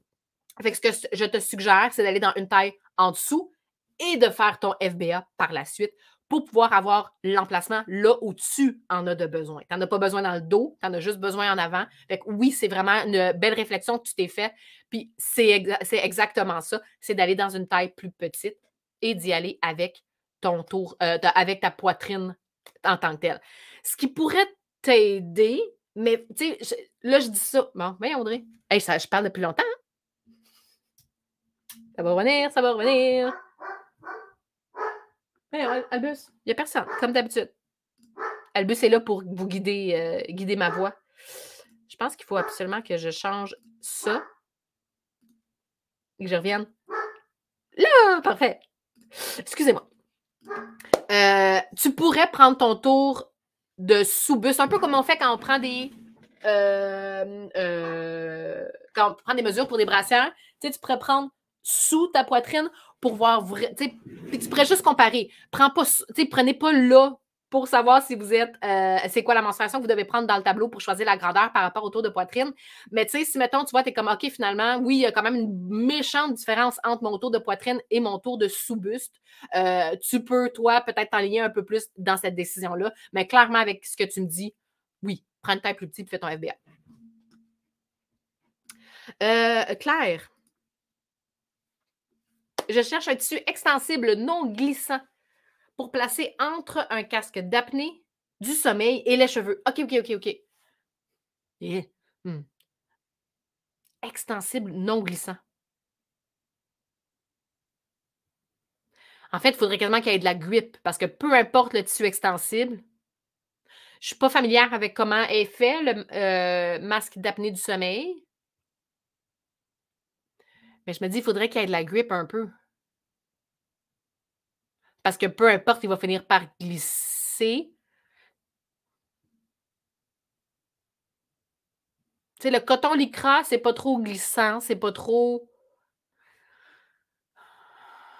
fait que ce que je te suggère, c'est d'aller dans une taille en dessous et de faire ton FBA par la suite pour pouvoir avoir l'emplacement là où tu en as de besoin. Tu n'en as pas besoin dans le dos, tu en as juste besoin en avant. Fait que oui, c'est vraiment une belle réflexion que tu t'es faite. Puis c'est exactement ça, c'est d'aller dans une taille plus petite et d'y aller avec ton tour, euh, avec ta poitrine en tant que telle. Ce qui pourrait t'aider, mais tu sais, là je dis ça, bon, mais Audrey, ça, je parle depuis longtemps. Hein? Ça va revenir, ça va revenir. Albus, il n'y a personne, comme d'habitude. Albus est là pour vous guider, euh, guider ma voix. Je pense qu'il faut absolument que je change ça et que je revienne. Là, parfait. Excusez-moi. Euh, tu pourrais prendre ton tour de sous-bus, un peu comme on fait quand on prend des. Euh, quand on prend des mesures pour des brassières. Tu sais, tu pourrais prendre sous ta poitrine pour voir vrai. Tu pourrais juste comparer. Prends pas, prenez pas là pour savoir si vous êtes, euh, c'est quoi la menstruation que vous devez prendre dans le tableau pour choisir la grandeur par rapport au tour de poitrine. Mais tu sais, si mettons, tu vois, tu es comme, OK, finalement, oui, il y a quand même une méchante différence entre mon tour de poitrine et mon tour de sous-buste. Euh, tu peux, toi, peut-être t'enligner un peu plus dans cette décision-là. Mais clairement, avec ce que tu me dis, oui, prends le taille plus petite et fais ton FBA. Euh, Claire, je cherche un tissu extensible non glissant pour placer entre un casque d'apnée, du sommeil et les cheveux. OK, OK, OK, OK. Hmm. Extensible non glissant. En fait, il faudrait quasiment qu'il y ait de la grippe parce que peu importe le tissu extensible, je ne suis pas familière avec comment est fait le euh, masque d'apnée du sommeil. Mais je me dis, il faudrait qu'il y ait de la grippe un peu. Parce que peu importe, il va finir par glisser. Tu sais, le coton l'icra, c'est pas trop glissant, c'est pas trop.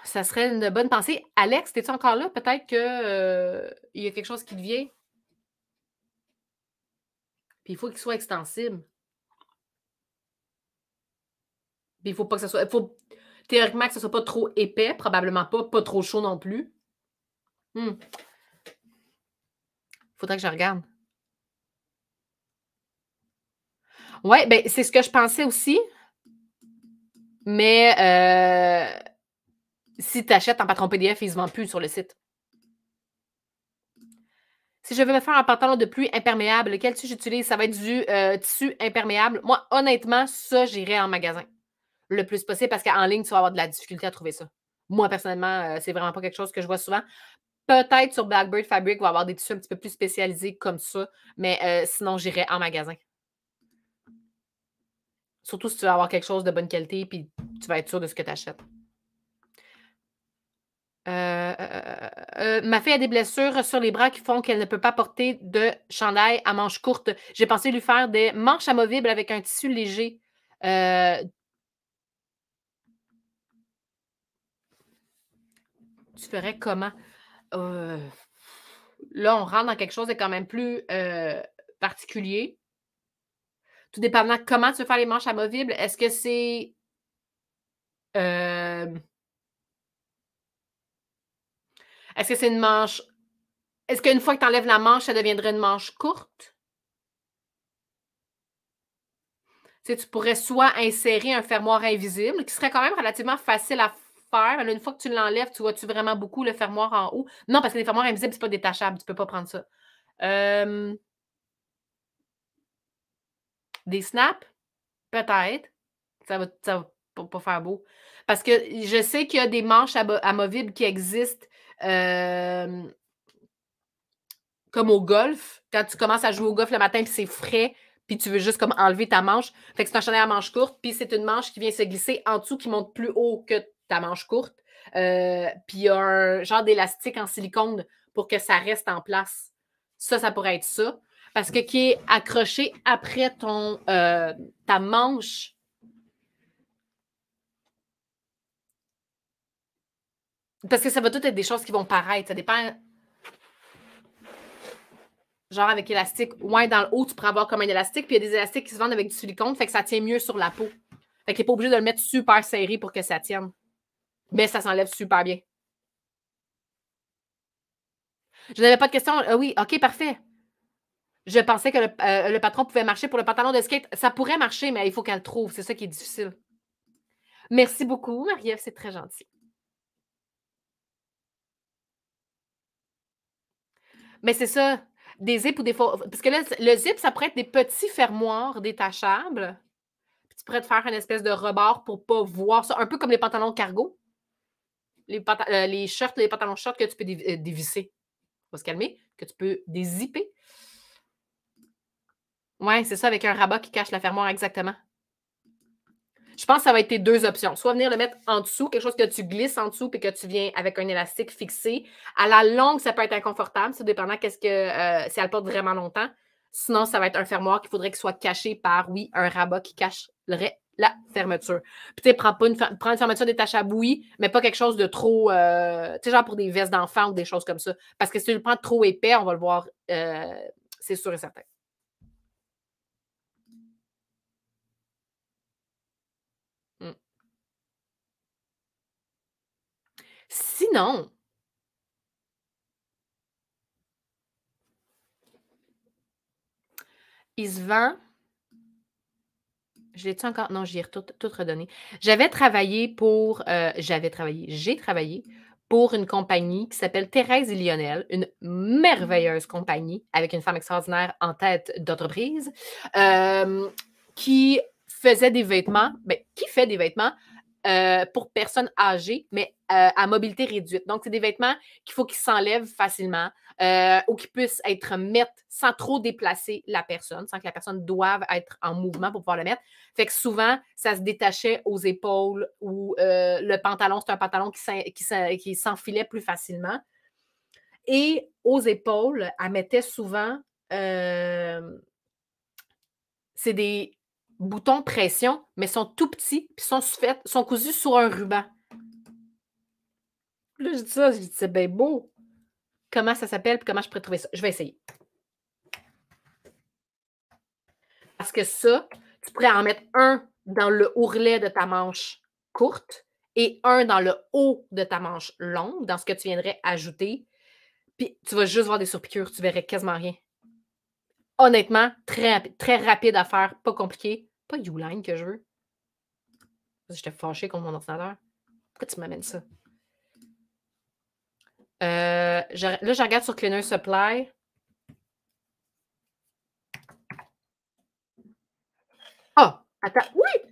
Ça serait une bonne pensée. Alex, tes tu encore là? Peut-être qu'il euh, y a quelque chose qui te vient. Puis il faut qu'il soit extensible il faut pas que ça soit. faut théoriquement que ce soit pas trop épais, probablement pas, pas trop chaud non plus. Hmm. Faudrait que je regarde. Oui, ben, c'est ce que je pensais aussi. Mais euh, si tu achètes en patron PDF, ils ne se vendent plus sur le site. Si je veux me faire un pantalon de pluie imperméable, quel tissu j'utilise? Ça va être du euh, tissu imperméable. Moi, honnêtement, ça, j'irai en magasin le plus possible parce qu'en ligne, tu vas avoir de la difficulté à trouver ça. Moi, personnellement, euh, c'est vraiment pas quelque chose que je vois souvent. Peut-être sur Blackbird Fabric, on va avoir des tissus un petit peu plus spécialisés comme ça, mais euh, sinon, j'irai en magasin. Surtout si tu veux avoir quelque chose de bonne qualité puis tu vas être sûr de ce que tu achètes. Euh, ma fille a des blessures sur les bras qui font qu'elle ne peut pas porter de chandail à manches courtes. J'ai pensé lui faire des manches amovibles avec un tissu léger. tu ferais comment? Euh, là, on rentre dans quelque chose est quand même plus euh, particulier. Tout dépendant comment tu veux faire les manches amovibles, est-ce que c'est. Euh, est-ce que c'est une manche. Est-ce qu'une fois que tu enlèves la manche, ça deviendrait une manche courte? Tu, tu pourrais soit insérer un fermoir invisible, qui serait quand même relativement facile à faire faire. une fois que tu l'enlèves, tu vois-tu vraiment beaucoup le fermoir en haut? Non, parce que les fermoirs invisibles, c'est pas détachable. Tu peux pas prendre ça. Des snaps? Peut-être. Ça va, va pas faire beau. Parce que je sais qu'il y a des manches amovibles qui existent comme au golf. Quand tu commences à jouer au golf le matin, puis c'est frais, puis tu veux juste comme enlever ta manche. Fait que c'est un chandail à manche courte, puis c'est une manche qui vient se glisser en dessous, qui monte plus haut que ta manche courte. Euh, puis y a un genre d'élastique en silicone pour que ça reste en place. Ça, ça pourrait être ça. Parce que qui est accroché après ton, euh, ta manche. Parce que ça va tout être des choses qui vont paraître. Ça dépend. Genre avec élastique. Ouais, dans le haut, tu pourras avoir comme un élastique. Puis il y a des élastiques qui se vendent avec du silicone. Fait que ça tient mieux sur la peau. Fait qu'il n'est pas obligé de le mettre super serré pour que ça tienne. Mais ça s'enlève super bien. Je n'avais pas de question. Ah oui, OK, parfait. Je pensais que euh, le, patron pouvait marcher pour le pantalon de skate. Ça pourrait marcher, mais il faut qu'elle le trouve. C'est ça qui est difficile. Merci beaucoup, marie ève C'est très gentil. Mais c'est ça. Des zips ou des faux. Parce que là, le zip, ça pourrait être des petits fermoirs détachables. Puis tu pourrais te faire une espèce de rebord pour pas voir ça. Un peu comme les pantalons cargo les, euh, les shirts, les pantalons shorts que tu peux euh, dévisser. On va se calmer. Que tu peux dézipper. Oui, c'est ça, avec un rabat qui cache la fermoire exactement. Je pense que ça va être tes deux options. Soit venir le mettre en dessous, quelque chose que tu glisses en dessous puis que tu viens avec un élastique fixé. À la longue, ça peut être inconfortable, ça dépendant qu'est-ce que euh, si elle porte vraiment longtemps. Sinon, ça va être un fermoir qu'il faudrait qu'il soit caché par, oui, un rabat qui cache le, la fermeture. Puis, tu prends, une, fermeture des taches à bouillie, mais pas quelque chose de trop, euh, tu sais, genre pour des vestes d'enfants ou des choses comme ça. Parce que si tu le prends trop épais, on va le voir, euh, c'est sûr et certain. Hmm. Sinon, il se vend je l'ai-tu encore? Non, j'y ai tout, redonné. J'avais travaillé pour. Euh, j'avais travaillé. J'ai travaillé pour une compagnie qui s'appelle Thérèse et Lionel, une merveilleuse mmh. compagnie avec une femme extraordinaire en tête d'entreprise euh, qui faisait des vêtements, Mais ben, qui fait des vêtements euh, pour personnes âgées, mais euh, à mobilité réduite. Donc, c'est des vêtements qu'il faut qu'ils s'enlèvent facilement euh, ou qu'ils puissent être mis sans trop déplacer la personne, sans que la personne doive être en mouvement pour pouvoir le mettre. Fait que souvent, ça se détachait aux épaules ou le pantalon, c'est un pantalon qui s'enfilait plus facilement. Et aux épaules, elle mettait souvent. c'est des boutons pression, mais sont tout petits, puis sont, fait, sont cousus sur un ruban. Là, je dis ça, je dis c'est bien beau. Comment ça s'appelle, puis comment je pourrais trouver ça? Je vais essayer. Parce que ça, tu pourrais en mettre un dans le ourlet de ta manche courte et un dans le haut de ta manche longue, dans ce que tu viendrais ajouter. Puis tu vas juste voir des surpiqûres, tu verrais quasiment rien honnêtement, très, très rapide à faire, pas compliqué. Pas Uline que je veux. J'étais fâchée contre mon ordinateur. Pourquoi tu m'amènes ça? Euh, là, je regarde sur Cleaner Supply. Ah! Oh, attends. Oui!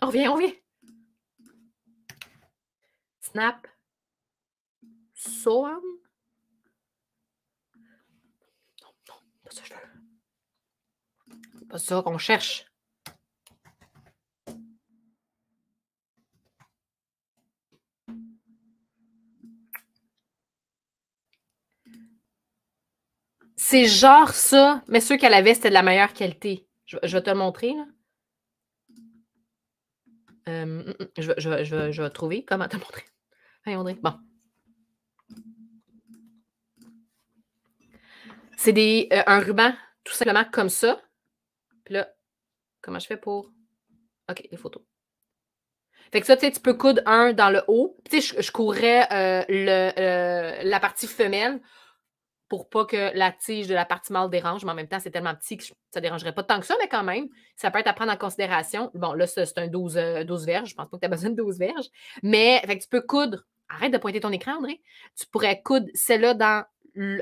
On revient, on revient. Snap. Soam? Non, non, pas ça, je veux. pas ça qu'on cherche. C'est genre ça, mais ceux qu'elle avait, c'était de la meilleure qualité. Je, vais te le montrer. Euh, mm, mm, je, je, je, vais trouver comment te le montrer. Allez, André. Bon. C'est des, euh, un ruban tout simplement comme ça. Puis là, comment je fais pour. OK, les photos. Fait que ça, tu sais, tu peux coudre un dans le haut. Tu sais, je, courais courrais euh, le, euh, la partie femelle pour pas que la tige de la partie mâle dérange, mais en même temps, c'est tellement petit que ça dérangerait pas tant que ça, mais quand même, ça peut être à prendre en considération. Bon, là, c'est un 12, 12 verges. Je pense pas que tu as (laughs) besoin de 12 verges. Mais, fait que tu peux coudre. Arrête de pointer ton écran, André. Tu pourrais coudre celle-là dans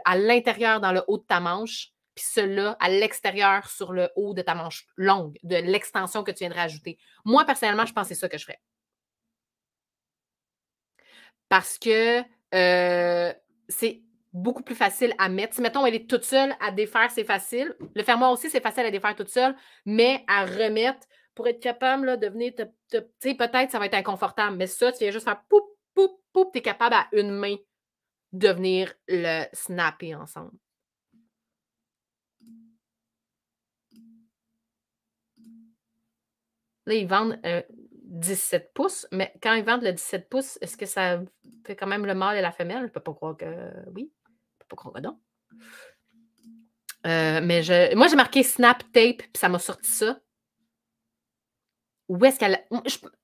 à l'intérieur dans le haut de ta manche, puis ceux-là à l'extérieur sur le haut de ta manche longue, de l'extension que tu viendrais ajouter. Moi, personnellement, je pense que c'est ça que je ferais. Parce que euh, c'est beaucoup plus facile à mettre. Si, mettons, elle est toute seule à défaire, c'est facile. Le fermoir aussi, c'est facile à défaire toute seule, mais à remettre pour être capable de venir te. tu sais, peut-être ça va être inconfortable, mais ça, tu viens juste faire poup, poup, poup, tu es capable à une main devenir le snappy ensemble. Là, ils vendent 17 pouces, mais quand ils vendent le 17 pouces, est-ce que ça fait quand même le mâle et la femelle? Je ne peux pas croire que oui. Je ne peux pas croire que non. Euh, mais je, moi, j'ai marqué snap tape, puis ça m'a sorti ça. Où est-ce qu'elle.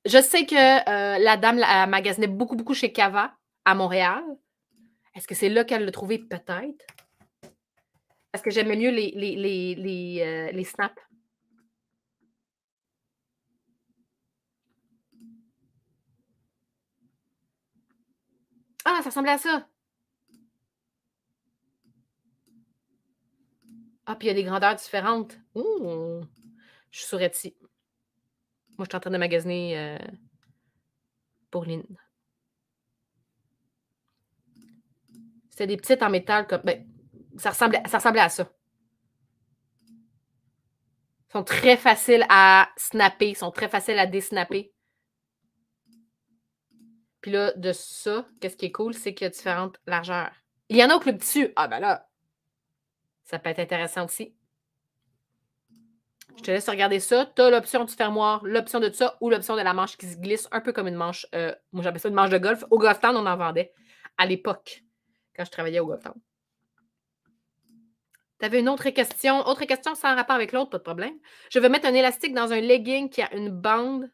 Je, sais que euh, la dame la magasinait beaucoup, beaucoup chez Cava à Montréal. Est-ce que c'est là qu'elle l'a trouvé? Peut-être. Est-ce que j'aimais mieux les, euh, les, snaps. Ah, ça ressemblait à ça. Ah, puis il y a des grandeurs différentes. Ouh, je suis sur Moi, je suis en train de magasiner euh, pour Lynn. C'est des petites en métal. Comme, ben, ça, ressemblait, ça à ça. Ils sont très faciles à snapper. sont très faciles à désnapper. Puis là, de ça, qu'est-ce qui est cool, c'est qu'il y a différentes largeurs. Il y en a au club dessus. Ah ben là, ça peut être intéressant aussi. Je te laisse regarder ça. Tu as l'option du fermoir, l'option de ça ou l'option de la manche qui se glisse un peu comme une manche. Euh, moi, j'appelle ça une manche de golf. Au golf stand, on en vendait à l'époque quand je travaillais au Gotham. Tu avais une autre question. Autre question sans rapport avec l'autre, pas de problème. Je veux mettre un élastique dans un legging qui a une bande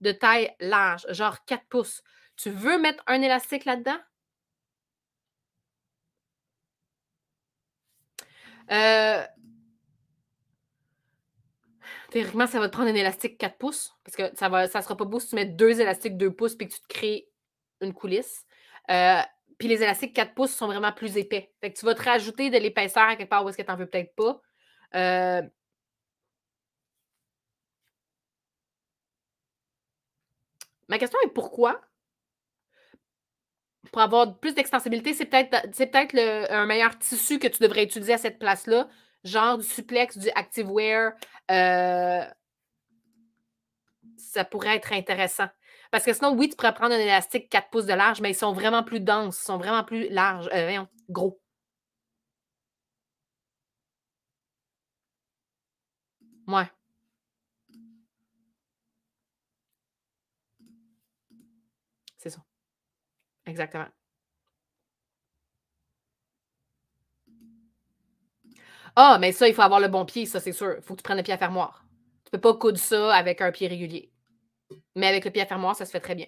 de taille large, genre 4 pouces. Tu veux mettre un élastique là-dedans? Euh, théoriquement, ça va te prendre un élastique 4 pouces parce que ça ne ça sera pas beau si tu mets deux élastiques 2 pouces puis que tu te crées une coulisse. Euh, puis les élastiques 4 pouces sont vraiment plus épais. Fait que tu vas te rajouter de l'épaisseur à quelque part où est-ce que tu n'en veux peut-être pas. Euh, ma question est pourquoi? Pour avoir plus d'extensibilité, c'est peut-être peut un meilleur tissu que tu devrais utiliser à cette place-là, genre du suplex, du Active Wear, euh, Ça pourrait être intéressant. Parce que sinon, oui, tu pourrais prendre un élastique 4 pouces de large, mais ils sont vraiment plus denses, ils sont vraiment plus larges, euh, gros. Ouais. C'est ça. Exactement. Ah, mais ça, il faut avoir le bon pied, ça, c'est sûr. Il faut que tu prennes le pied à fermoir. Tu ne peux pas coudre ça avec un pied régulier. Mais avec le pied à fermoir, ça se fait très bien.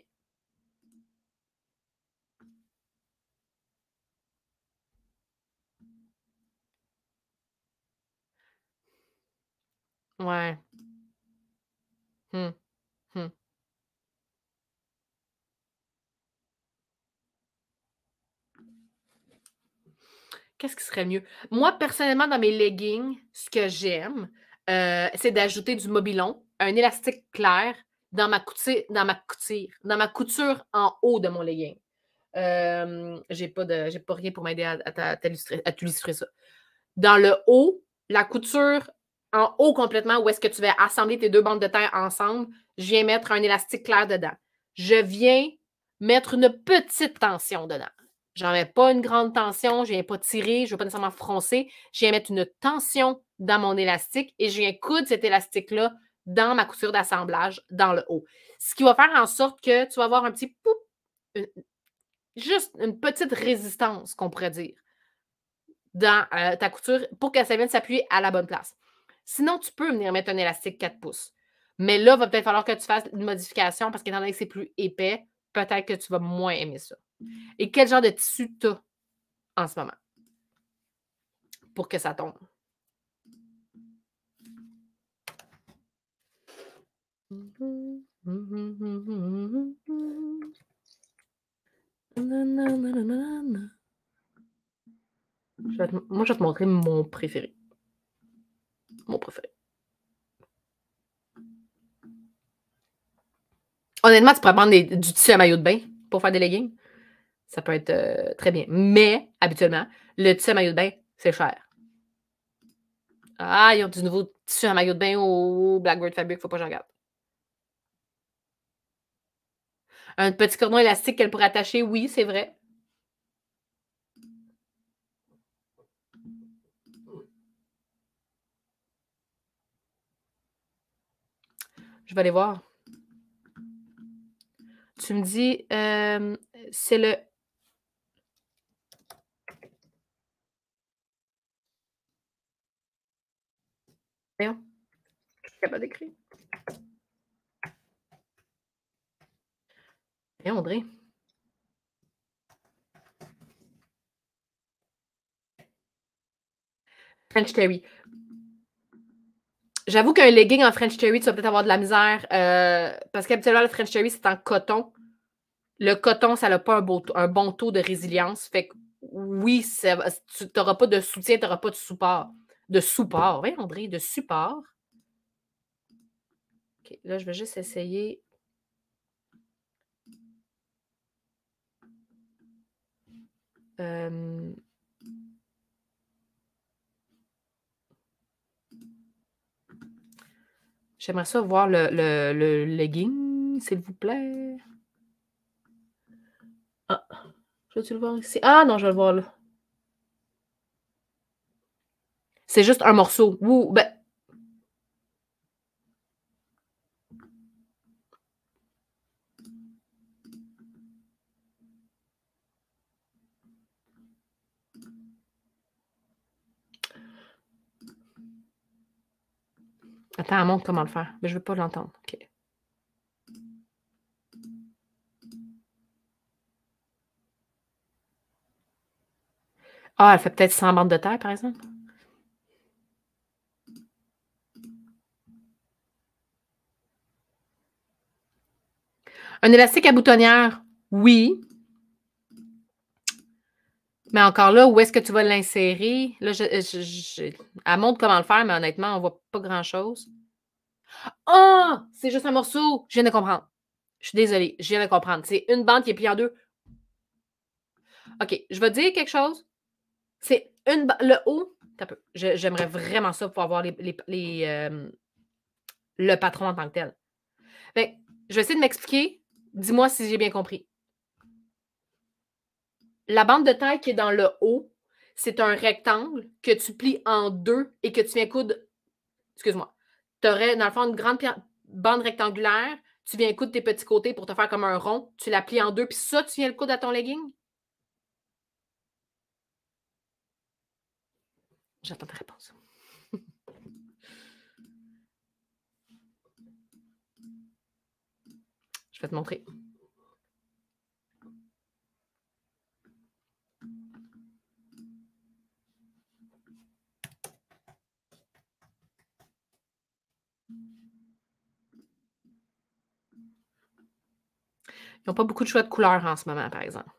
Ouais. Hum. Hum. Qu'est-ce qui serait mieux? Moi, personnellement, dans mes leggings, ce que j'aime, euh, c'est d'ajouter du mobilon, un élastique clair, dans ma couture, dans ma couture, dans ma couture en haut de mon legging. Je j'ai pas de, j'ai pas rien pour m'aider à, t'illustrer ça. Dans le haut, la couture en haut complètement, où est-ce que tu vas assembler tes deux bandes de terre ensemble, je viens mettre un élastique clair dedans. Je viens mettre une petite tension dedans. J'en mets pas une grande tension, je viens pas tirer, je ne veux pas nécessairement froncer. Je viens mettre une tension dans mon élastique et je viens coudre cet élastique-là dans ma couture d'assemblage dans le haut. Ce qui va faire en sorte que tu vas avoir un petit pouf », juste une petite résistance, qu'on pourrait dire, dans euh, ta couture pour que ça vienne s'appuyer à la bonne place. Sinon, tu peux venir mettre un élastique 4 pouces. Mais là, il va peut-être falloir que tu fasses une modification parce qu'étant donné que c'est plus épais, peut-être que tu vas moins aimer ça. Mm. Et quel genre de tissu tu as en ce moment pour que ça tombe? Moi, je vais te montrer mon préféré. Mon préféré. Honnêtement, tu pourrais prendre du tissu à maillot de bain pour faire des leggings. Ça peut être euh, très bien. Mais, habituellement, le tissu à maillot de bain, c'est cher. Ah, ils ont du nouveau tissu à maillot de bain au Blackbird Fabric, faut pas que j'en garde. Un petit cordon élastique qu'elle pourrait attacher, oui, c'est vrai. Je vais aller voir. Tu me dis, euh, c'est le Je suis capable d'écrire. André. French Terry. J'avoue qu'un legging en French Terry, tu vas peut-être avoir de la misère. Euh, parce qu'habituellement, le French Terry, c'est en coton. Le coton, ça n'a pas un, bon taux de résilience. Fait que oui, tu n'auras pas de soutien, tu n'auras pas de support. De support, André, de support. là, je vais juste essayer Euh, J'aimerais ça voir le, le, legging, s'il vous plaît. Ah, je tu le voir ici? Ah non, je vais le voir là. C'est juste un morceau. Ouh, Ben, Attends, elle montre comment le faire, mais je ne veux pas l'entendre. Ah, elle fait peut-être 100 bandes de terre, par exemple. Un élastique à boutonnière, oui. Mais encore là, où est-ce que tu vas l'insérer? Là, elle montre comment le faire, mais honnêtement, on voit pas grand-chose. Ah! c'est juste un morceau! Je viens de comprendre. Je suis désolée, je viens de comprendre. C'est une bande qui est pliée en deux. OK, je vais dire quelque chose. C'est une le haut. J'aimerais vraiment ça pour avoir les, euh, le patron en tant que tel. Fait, ben, je vais essayer de m'expliquer. Dis-moi si j'ai bien compris. La bande de taille qui est dans le haut, c'est un rectangle que tu plies en deux et que tu viens coudre. Excuse-moi. Tu aurais, dans le fond, une grande bande rectangulaire. Tu viens coudre tes petits côtés pour te faire comme un rond. Tu la plies en deux, puis ça, tu viens le coudre à ton legging. J'attends ta réponse. (laughs) Je vais te montrer. n'ont pas beaucoup de choix de couleurs en ce moment, par exemple.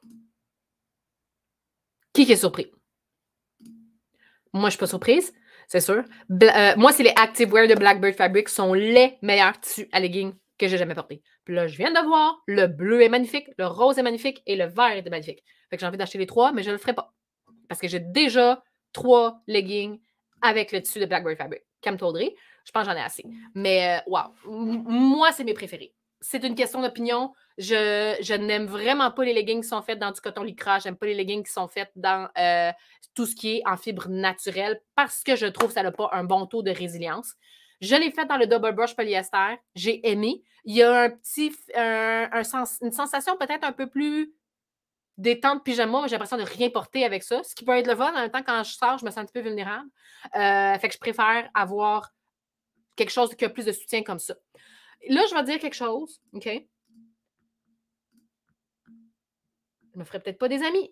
Qui, qui est surpris? Moi, je ne suis pas surprise, c'est sûr. Euh, moi, c'est les Activewear de Blackbird Fabric sont les meilleurs tissus à leggings que j'ai jamais portés. Puis là, je viens de voir, le bleu est magnifique, le rose est magnifique et le vert est magnifique. Fait que j'ai envie d'acheter les trois, mais je ne le ferai pas. Parce que j'ai déjà trois leggings avec le tissu de Blackbird Fabric. Cam je pense que j'en ai assez. Mais waouh, moi, c'est mes préférés. C'est une question d'opinion. Je, n'aime vraiment pas les leggings qui sont faits dans du coton lycra. J'aime pas les leggings qui sont faits dans euh, tout ce qui est en fibre naturelle parce que je trouve que ça n'a pas un bon taux de résilience. Je l'ai fait dans le double brush polyester. J'ai aimé. Il y a un petit, un, une sensation peut-être un peu plus détente pyjama, mais j'ai l'impression de rien porter avec ça. Ce qui peut être le vol. En même temps, quand je sors, je me sens un petit peu vulnérable. Euh, fait que je préfère avoir quelque chose qui a plus de soutien comme ça. Là, je vais dire quelque chose, OK? me ferais peut-être pas des amis.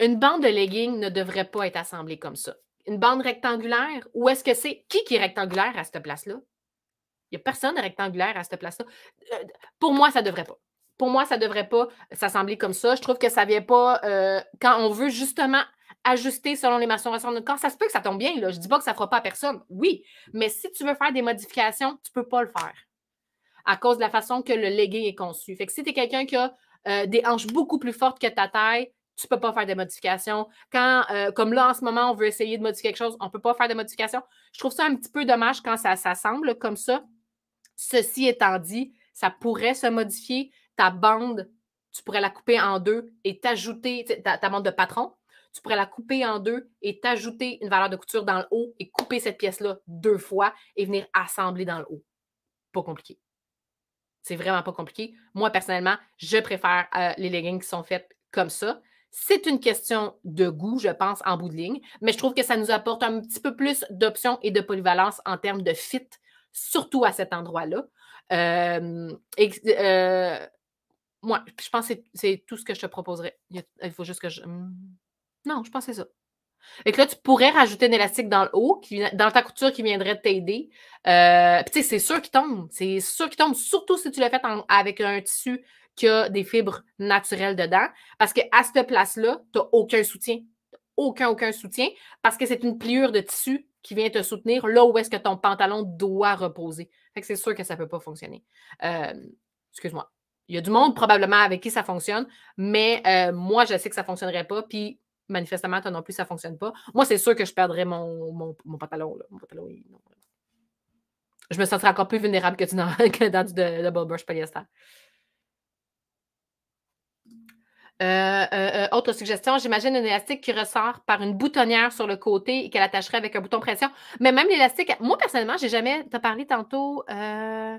Une bande de leggings ne devrait pas être assemblée comme ça. Une bande rectangulaire, où est-ce que c'est? Qui qui est rectangulaire à cette place-là? Il n'y a personne rectangulaire à cette place-là. Euh, pour moi, ça ne devrait pas. Pour moi, ça ne devrait pas s'assembler comme ça. Je trouve que ça ne vient pas euh, quand on veut justement ajuster selon les maçons. de notre corps. Ça se peut que ça tombe bien. Là. Je ne dis pas que ça ne fera pas à personne. Oui, mais si tu veux faire des modifications, tu ne peux pas le faire à cause de la façon que le legging est conçu. Fait que si tu es quelqu'un qui a euh, des hanches beaucoup plus fortes que ta taille, tu ne peux pas faire des modifications. Quand, euh, comme là, en ce moment, on veut essayer de modifier quelque chose, on ne peut pas faire des modifications. Je trouve ça un petit peu dommage quand ça, s'assemble comme ça. Ceci étant dit, ça pourrait se modifier. Ta bande, tu pourrais la couper en deux et t'ajouter ta bande de patron. Tu pourrais la couper en deux et t'ajouter une valeur de couture dans le haut et couper cette pièce-là deux fois et venir assembler dans le haut. Pas compliqué. C'est vraiment pas compliqué. Moi, personnellement, je préfère euh, les leggings qui sont faits comme ça. C'est une question de goût, je pense, en bout de ligne, mais je trouve que ça nous apporte un petit peu plus d'options et de polyvalence en termes de fit, surtout à cet endroit-là. Euh, euh, moi, je pense que c'est tout ce que je te proposerais. Il faut juste que je. Hmm. Non, je pense c'est ça. Et que là, tu pourrais rajouter un élastique dans le haut, qui, dans ta couture qui viendrait t'aider. Euh, tu sais, c'est sûr qu'il tombe. C'est sûr qu'il tombe, surtout si tu l'as fait avec un tissu qui a des fibres naturelles dedans. Parce qu'à cette place-là, tu n'as aucun soutien. Aucun, aucun soutien. Parce que c'est une pliure de tissu qui vient te soutenir là où est-ce que ton pantalon doit reposer. Fait que c'est sûr que ça ne peut pas fonctionner. Euh, excuse-moi. Il y a du monde probablement avec qui ça fonctionne, mais euh, moi, je sais que ça ne fonctionnerait pas. Puis manifestement, toi non plus, ça ne fonctionne pas. Moi, c'est sûr que je perdrais mon, mon, pantalon. Mon pantalon Je me sentirais encore plus vulnérable que, dans, (laughs) que dans du de, double brush polyester. Euh, euh, euh, autre suggestion, j'imagine un élastique qui ressort par une boutonnière sur le côté et qu'elle attacherait avec un bouton pression. Mais même l'élastique, moi personnellement, j'ai jamais. T'as parlé tantôt. Euh...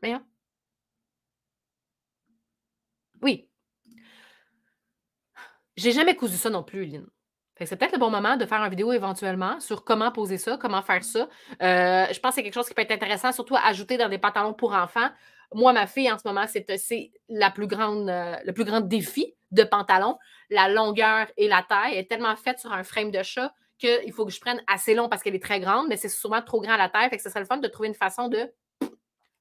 Mais J'ai jamais cousu ça non plus, Lynn. C'est peut-être le bon moment de faire une vidéo éventuellement sur comment poser ça, comment faire ça. Euh, je pense que c'est quelque chose qui peut être intéressant, surtout à ajouter dans des pantalons pour enfants. Moi, ma fille, en ce moment, c'est euh, la euh, le plus grand défi de pantalon. La longueur et la taille est tellement faite sur un frame de chat qu'il faut que je prenne assez long parce qu'elle est très grande, mais c'est souvent trop grand à la taille. Fait que ce serait le fun de trouver une façon de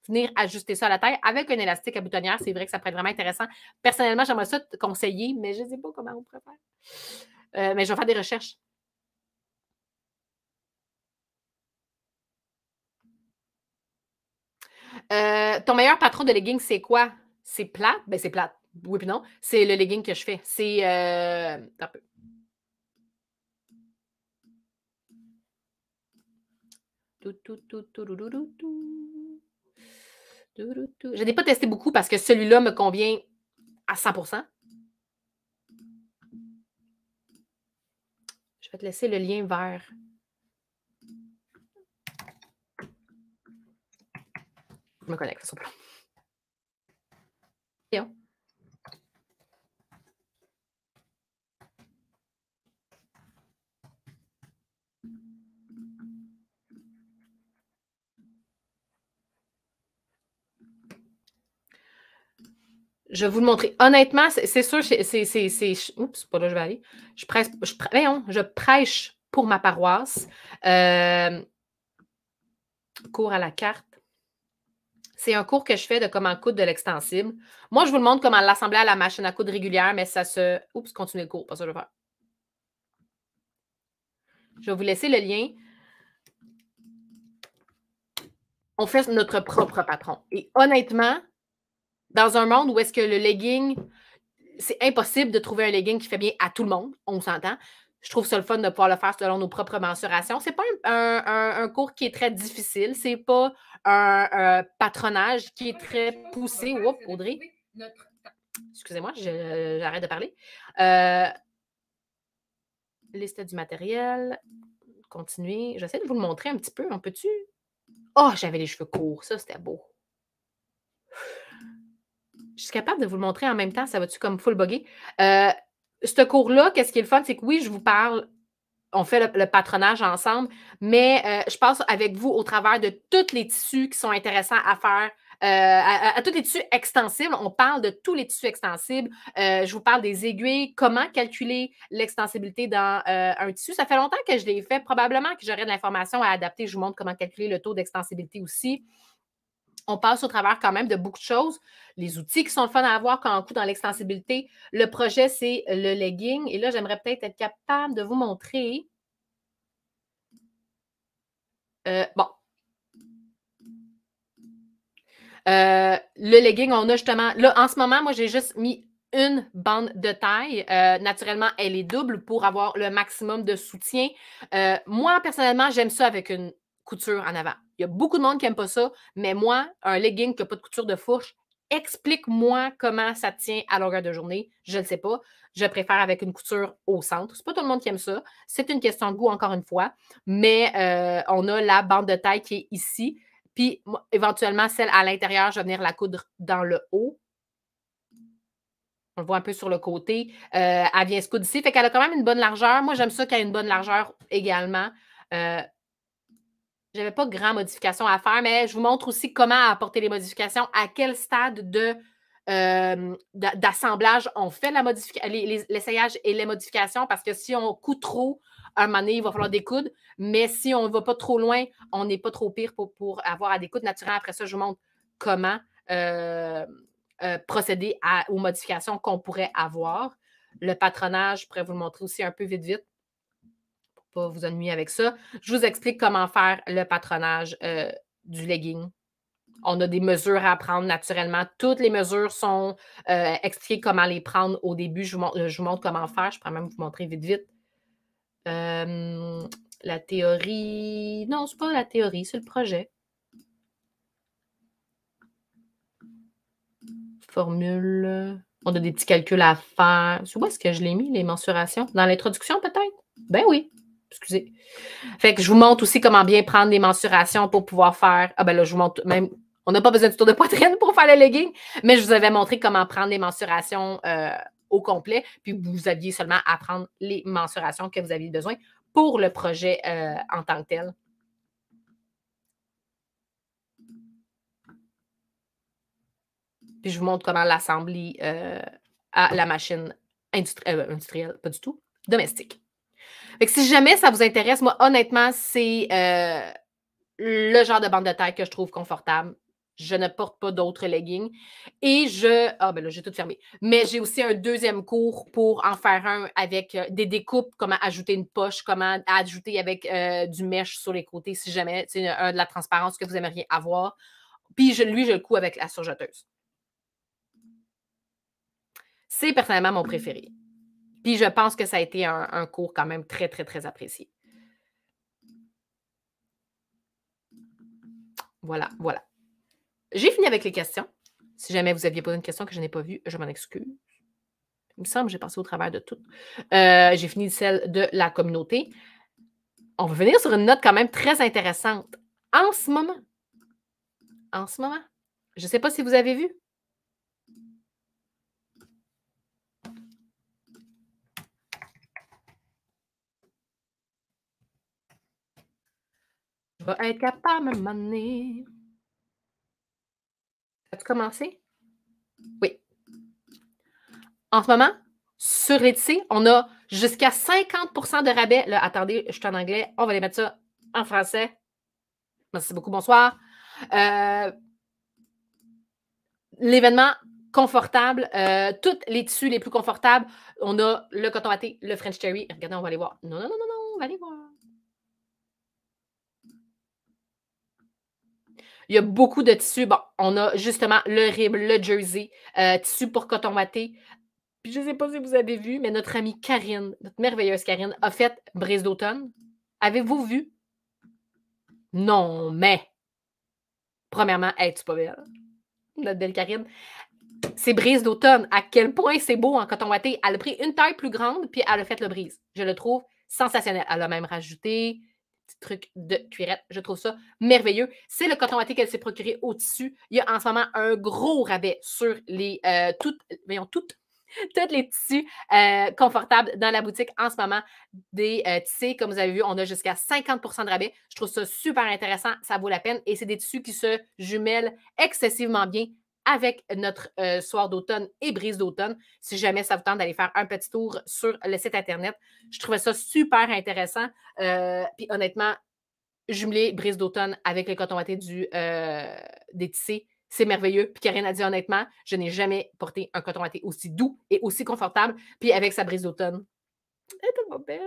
venir ajuster ça à la taille avec un élastique à boutonnière. C'est vrai que ça pourrait être vraiment intéressant. Personnellement, j'aimerais ça te conseiller, mais je ne sais pas comment on pourrait faire. Euh, mais je vais faire des recherches. Euh, ton meilleur patron de leggings, c'est quoi? C'est plat Ben, c'est plat Oui, puis non. C'est le legging que je fais. C'est. Euh, un peu. Tout, tout, tout, je n'ai pas testé beaucoup parce que celui-là me convient à 100 Je vais te laisser le lien vers. Je me connecte, on Je vais vous le montrer. Honnêtement, c'est sûr, c'est. Oups, pas là, je vais aller. Je prêche, je, prêche, je prêche pour ma paroisse. Euh, cours à la carte. C'est un cours que je fais de comment coudre de l'extensible. Moi, je vous le montre comment l'assembler à la machine à coudre régulière, mais ça se. Oups, continuez le cours, pas ça je vais faire. Je vais vous laisser le lien. On fait notre propre patron. Et honnêtement, dans un monde où est-ce que le legging, c'est impossible de trouver un legging qui fait bien à tout le monde, on s'entend. Je trouve ça le fun de pouvoir le faire selon nos propres mensurations. C'est pas un, cours qui est très difficile, c'est pas un, patronage qui est très poussé. Oups, Audrey. Excusez-moi, j'arrête de parler. Euh, liste du matériel. Continuez. J'essaie de vous le montrer un petit peu. On peut-tu? Oh, j'avais les cheveux courts. Ça, c'était beau je suis capable de vous le montrer en même temps, ça va-tu comme full bugger? Euh, ce cours-là, qu'est-ce qui est le fun, c'est que oui, je vous parle, on fait le, patronage ensemble, mais euh, je passe avec vous au travers de tous les tissus qui sont intéressants à faire. Euh, à, à, tous les tissus extensibles, on parle de tous les tissus extensibles. je vous parle des aiguilles, comment calculer l'extensibilité dans un tissu. Ça fait longtemps que je l'ai fait, probablement que j'aurai de l'information à adapter. Je vous montre comment calculer le taux d'extensibilité aussi on passe au travers quand même de beaucoup de choses. Les outils qui sont le fun à avoir quand on coûte dans l'extensibilité. Le projet, c'est le legging. Et là, j'aimerais peut-être être capable de vous montrer. Euh, bon. Euh, le legging, on a justement. Là, en ce moment, moi, j'ai juste mis une bande de taille. Euh, naturellement, elle est double pour avoir le maximum de soutien. moi, personnellement, j'aime ça avec une couture en avant. Il y a beaucoup de monde qui n'aime pas ça, mais moi, un legging qui n'a pas de couture de fourche, explique-moi comment ça tient à longueur de journée. Je ne sais pas. Je préfère avec une couture au centre. C'est pas tout le monde qui aime ça. C'est une question de goût, encore une fois. Mais euh, on a la bande de taille qui est ici. Puis éventuellement, celle à l'intérieur, je vais venir la coudre dans le haut. On le voit un peu sur le côté. Euh, elle vient se coudre ici. Fait qu'elle a quand même une bonne largeur. Moi, j'aime ça qu'elle a une bonne largeur également. Euh, j'avais pas grand modification à faire, mais je vous montre aussi comment apporter les modifications, à quel stade de euh, d'assemblage on fait la l'essayage et les modifications, parce que si on coûte trop, un moment donné, il va falloir des coudes, mais si on ne va pas trop loin, on n'est pas trop pire pour, pour avoir à des coudes naturels. Après ça, je vous montre comment euh, euh, procéder aux modifications qu'on pourrait avoir. Le patronage, je pourrais vous le montrer aussi un peu vite, vite pas vous ennuyer avec ça. Je vous explique comment faire le patronage euh, du legging. On a des mesures à prendre naturellement. Toutes les mesures sont euh, expliquées comment les prendre au début. Je vous, montre, je montre, comment faire. Je pourrais même vous montrer vite, vite. la théorie. Non, c'est pas la théorie, c'est le projet. Formule. On a des petits calculs à faire. Où est-ce que je l'ai mis, les mensurations? Dans l'introduction, peut-être? Ben oui. Excusez. Fait que je vous montre aussi comment bien prendre des mensurations pour pouvoir faire. Ah ben là, je vous montre même. On n'a pas besoin du tour de poitrine pour faire le legging, mais je vous avais montré comment prendre les mensurations euh, au complet. Puis vous aviez seulement à prendre les mensurations que vous aviez besoin pour le projet euh, en tant que tel. Puis je vous montre comment l'assembler euh, à la machine industrielle, pas du tout, domestique. Fait que si jamais ça vous intéresse, moi, honnêtement, c'est euh, le genre de bande de taille que je trouve confortable. Je ne porte pas d'autres leggings. Et je. Ah, ben là, j'ai tout fermé. Mais j'ai aussi un deuxième cours pour en faire un avec euh, des découpes, comment ajouter une poche, comment ajouter avec euh, du mèche sur les côtés, si jamais c'est de la transparence que vous aimeriez avoir. Puis lui, je le couds avec la surjeteuse. C'est personnellement mon préféré. Puis je pense que ça a été un, cours quand même très, très, très apprécié. Voilà, voilà. J'ai fini avec les questions. Si jamais vous aviez posé une question que je n'ai pas vue, je m'en excuse. Il me semble que j'ai passé au travers de tout. Euh, j'ai fini celle de la communauté. On va venir sur une note quand même très intéressante. En ce moment, en ce moment, je ne sais pas si vous avez vu, Je vais être capable de m'amener. As-tu commencé? Oui. En ce moment, sur Etsy, on a jusqu'à 50 de rabais. attendez, je suis en anglais. On va les mettre ça en français. Merci beaucoup. Bonsoir. Euh, l'événement confortable, euh, toutes les tissus les plus confortables. On a le coton à thé, le French Cherry. Regardez, on va aller voir. Non, non, non, non, non, on va aller voir. Il y a beaucoup de tissus. Bon, on a justement le rib, le jersey, euh, tissu pour coton maté. Puis je ne sais pas si vous avez vu, mais notre amie Karine, notre merveilleuse Karine, a fait Brise d'automne. Avez-vous vu? Non, mais. Premièrement, hey, tu pas belle. Hein, notre belle Karine. C'est brise d'automne. À quel point c'est beau en coton maté Elle a pris une taille plus grande, puis elle a fait le brise. Je le trouve sensationnel. Elle a même rajouté truc de cuirette. Je trouve ça merveilleux. C'est le coton watté qu'elle s'est procuré au tissu. Il y a en ce moment un gros rabais sur les euh, toutes, voyons, toutes (laughs) toutes les tissus euh, confortables dans la boutique en ce moment. Des euh, tissés, comme vous avez vu, on a jusqu'à 50 de rabais. Je trouve ça super intéressant, ça vaut la peine et c'est des tissus qui se jumellent excessivement bien avec notre euh, soir d'automne et brise d'automne. Si jamais ça vous tente d'aller faire un petit tour sur le site Internet, je trouvais ça super intéressant. Euh, puis honnêtement, jumeler brise d'automne avec le coton maté du, euh, des tissés, c'est merveilleux. Puis Karine a dit honnêtement, je n'ai jamais porté un coton watté aussi doux et aussi confortable. Puis avec sa brise d'automne, elle est tellement belle,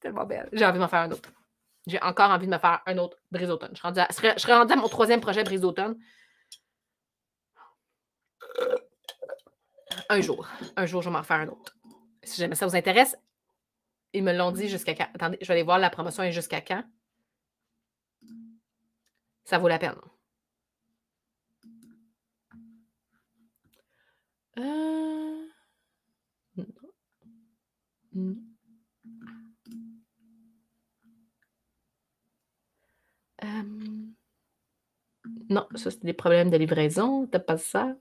tellement belle. J'ai envie de m'en faire un autre. J'ai encore envie de me faire un autre brise d'automne. Je, je, serais rendue à mon troisième projet brise d'automne. Un jour. Un jour, je vais m'en faire un autre. Si jamais ça vous intéresse, ils me l'ont dit jusqu'à quand. Attendez, je vais aller voir la promotion et jusqu'à quand. Ça vaut la peine. Euh, euh, non, ça, c'est des problèmes de livraison. T'as pas ça?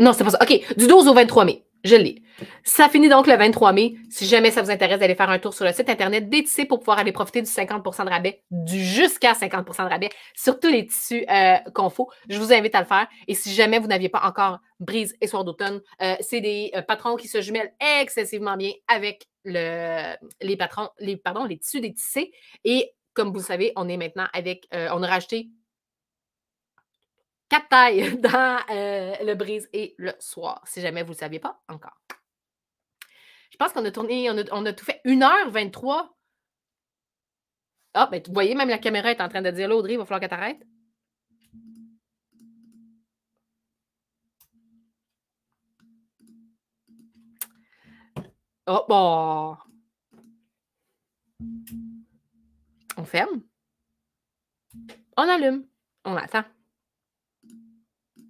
Non, c'est pas ça. OK, du 12 au 23 mai. Je lis. Ça finit donc le 23 mai. Si jamais ça vous intéresse d'aller faire un tour sur le site internet des tissés pour pouvoir aller profiter du 50 de rabais, du jusqu'à 50 de rabais sur tous les tissus euh, qu'on faut. je vous invite à le faire. Et si jamais vous n'aviez pas encore Brise et Soir d'automne, euh, c'est des euh, patrons qui se jumellent excessivement bien avec les patrons, les, pardon, les tissus des tissés. Et comme vous le savez, on est maintenant avec, on a racheté quatre tailles (laughs) dans euh, le brise et le soir, si jamais vous ne le saviez pas encore. Je pense qu'on a tourné, on a, tout fait 1h23. Ah, mais ben, vous voyez, même la caméra est en train de dire là, Audrey, il va falloir que tu Oh, bon. Bah! On ferme. On allume. On attend.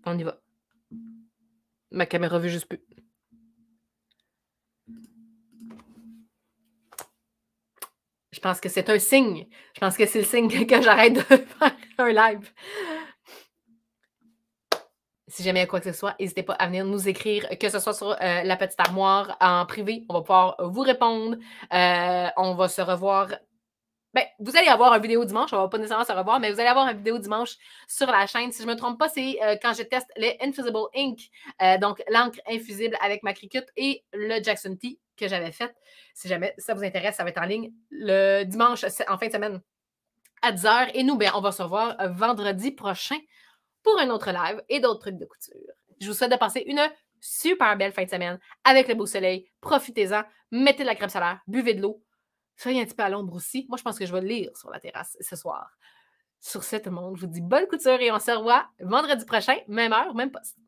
On y va. Ma caméra veut juste plus. Je pense que c'est un signe. Je pense que c'est le signe que j'arrête de (laughs) faire un live. Si jamais il y a quoi que ce soit, n'hésitez pas à venir nous écrire, que ce soit sur euh, la petite armoire en privé. On va pouvoir vous répondre. Euh, on va se revoir ben, vous allez avoir une vidéo dimanche, on ne va pas nécessairement se revoir, mais vous allez avoir une vidéo dimanche sur la chaîne. Si je ne me trompe pas, c'est euh, quand je teste les Infusible Ink, euh, donc l'encre infusible avec ma Cricut et le Jackson Tea que j'avais fait. Si jamais ça vous intéresse, ça va être en ligne le dimanche en fin de semaine à 10h. Et nous, ben, on va se revoir euh, vendredi prochain pour un autre live et d'autres trucs de couture. Je vous souhaite de passer une super belle fin de semaine avec le beau soleil. Profitez-en, mettez de la crème solaire, buvez de l'eau Soyez un petit peu à l'ombre aussi. Moi, je pense que je vais le lire sur la terrasse ce soir. Sur ce, tout monde, je vous dis bonne couture et on se revoit vendredi prochain, même heure, même poste.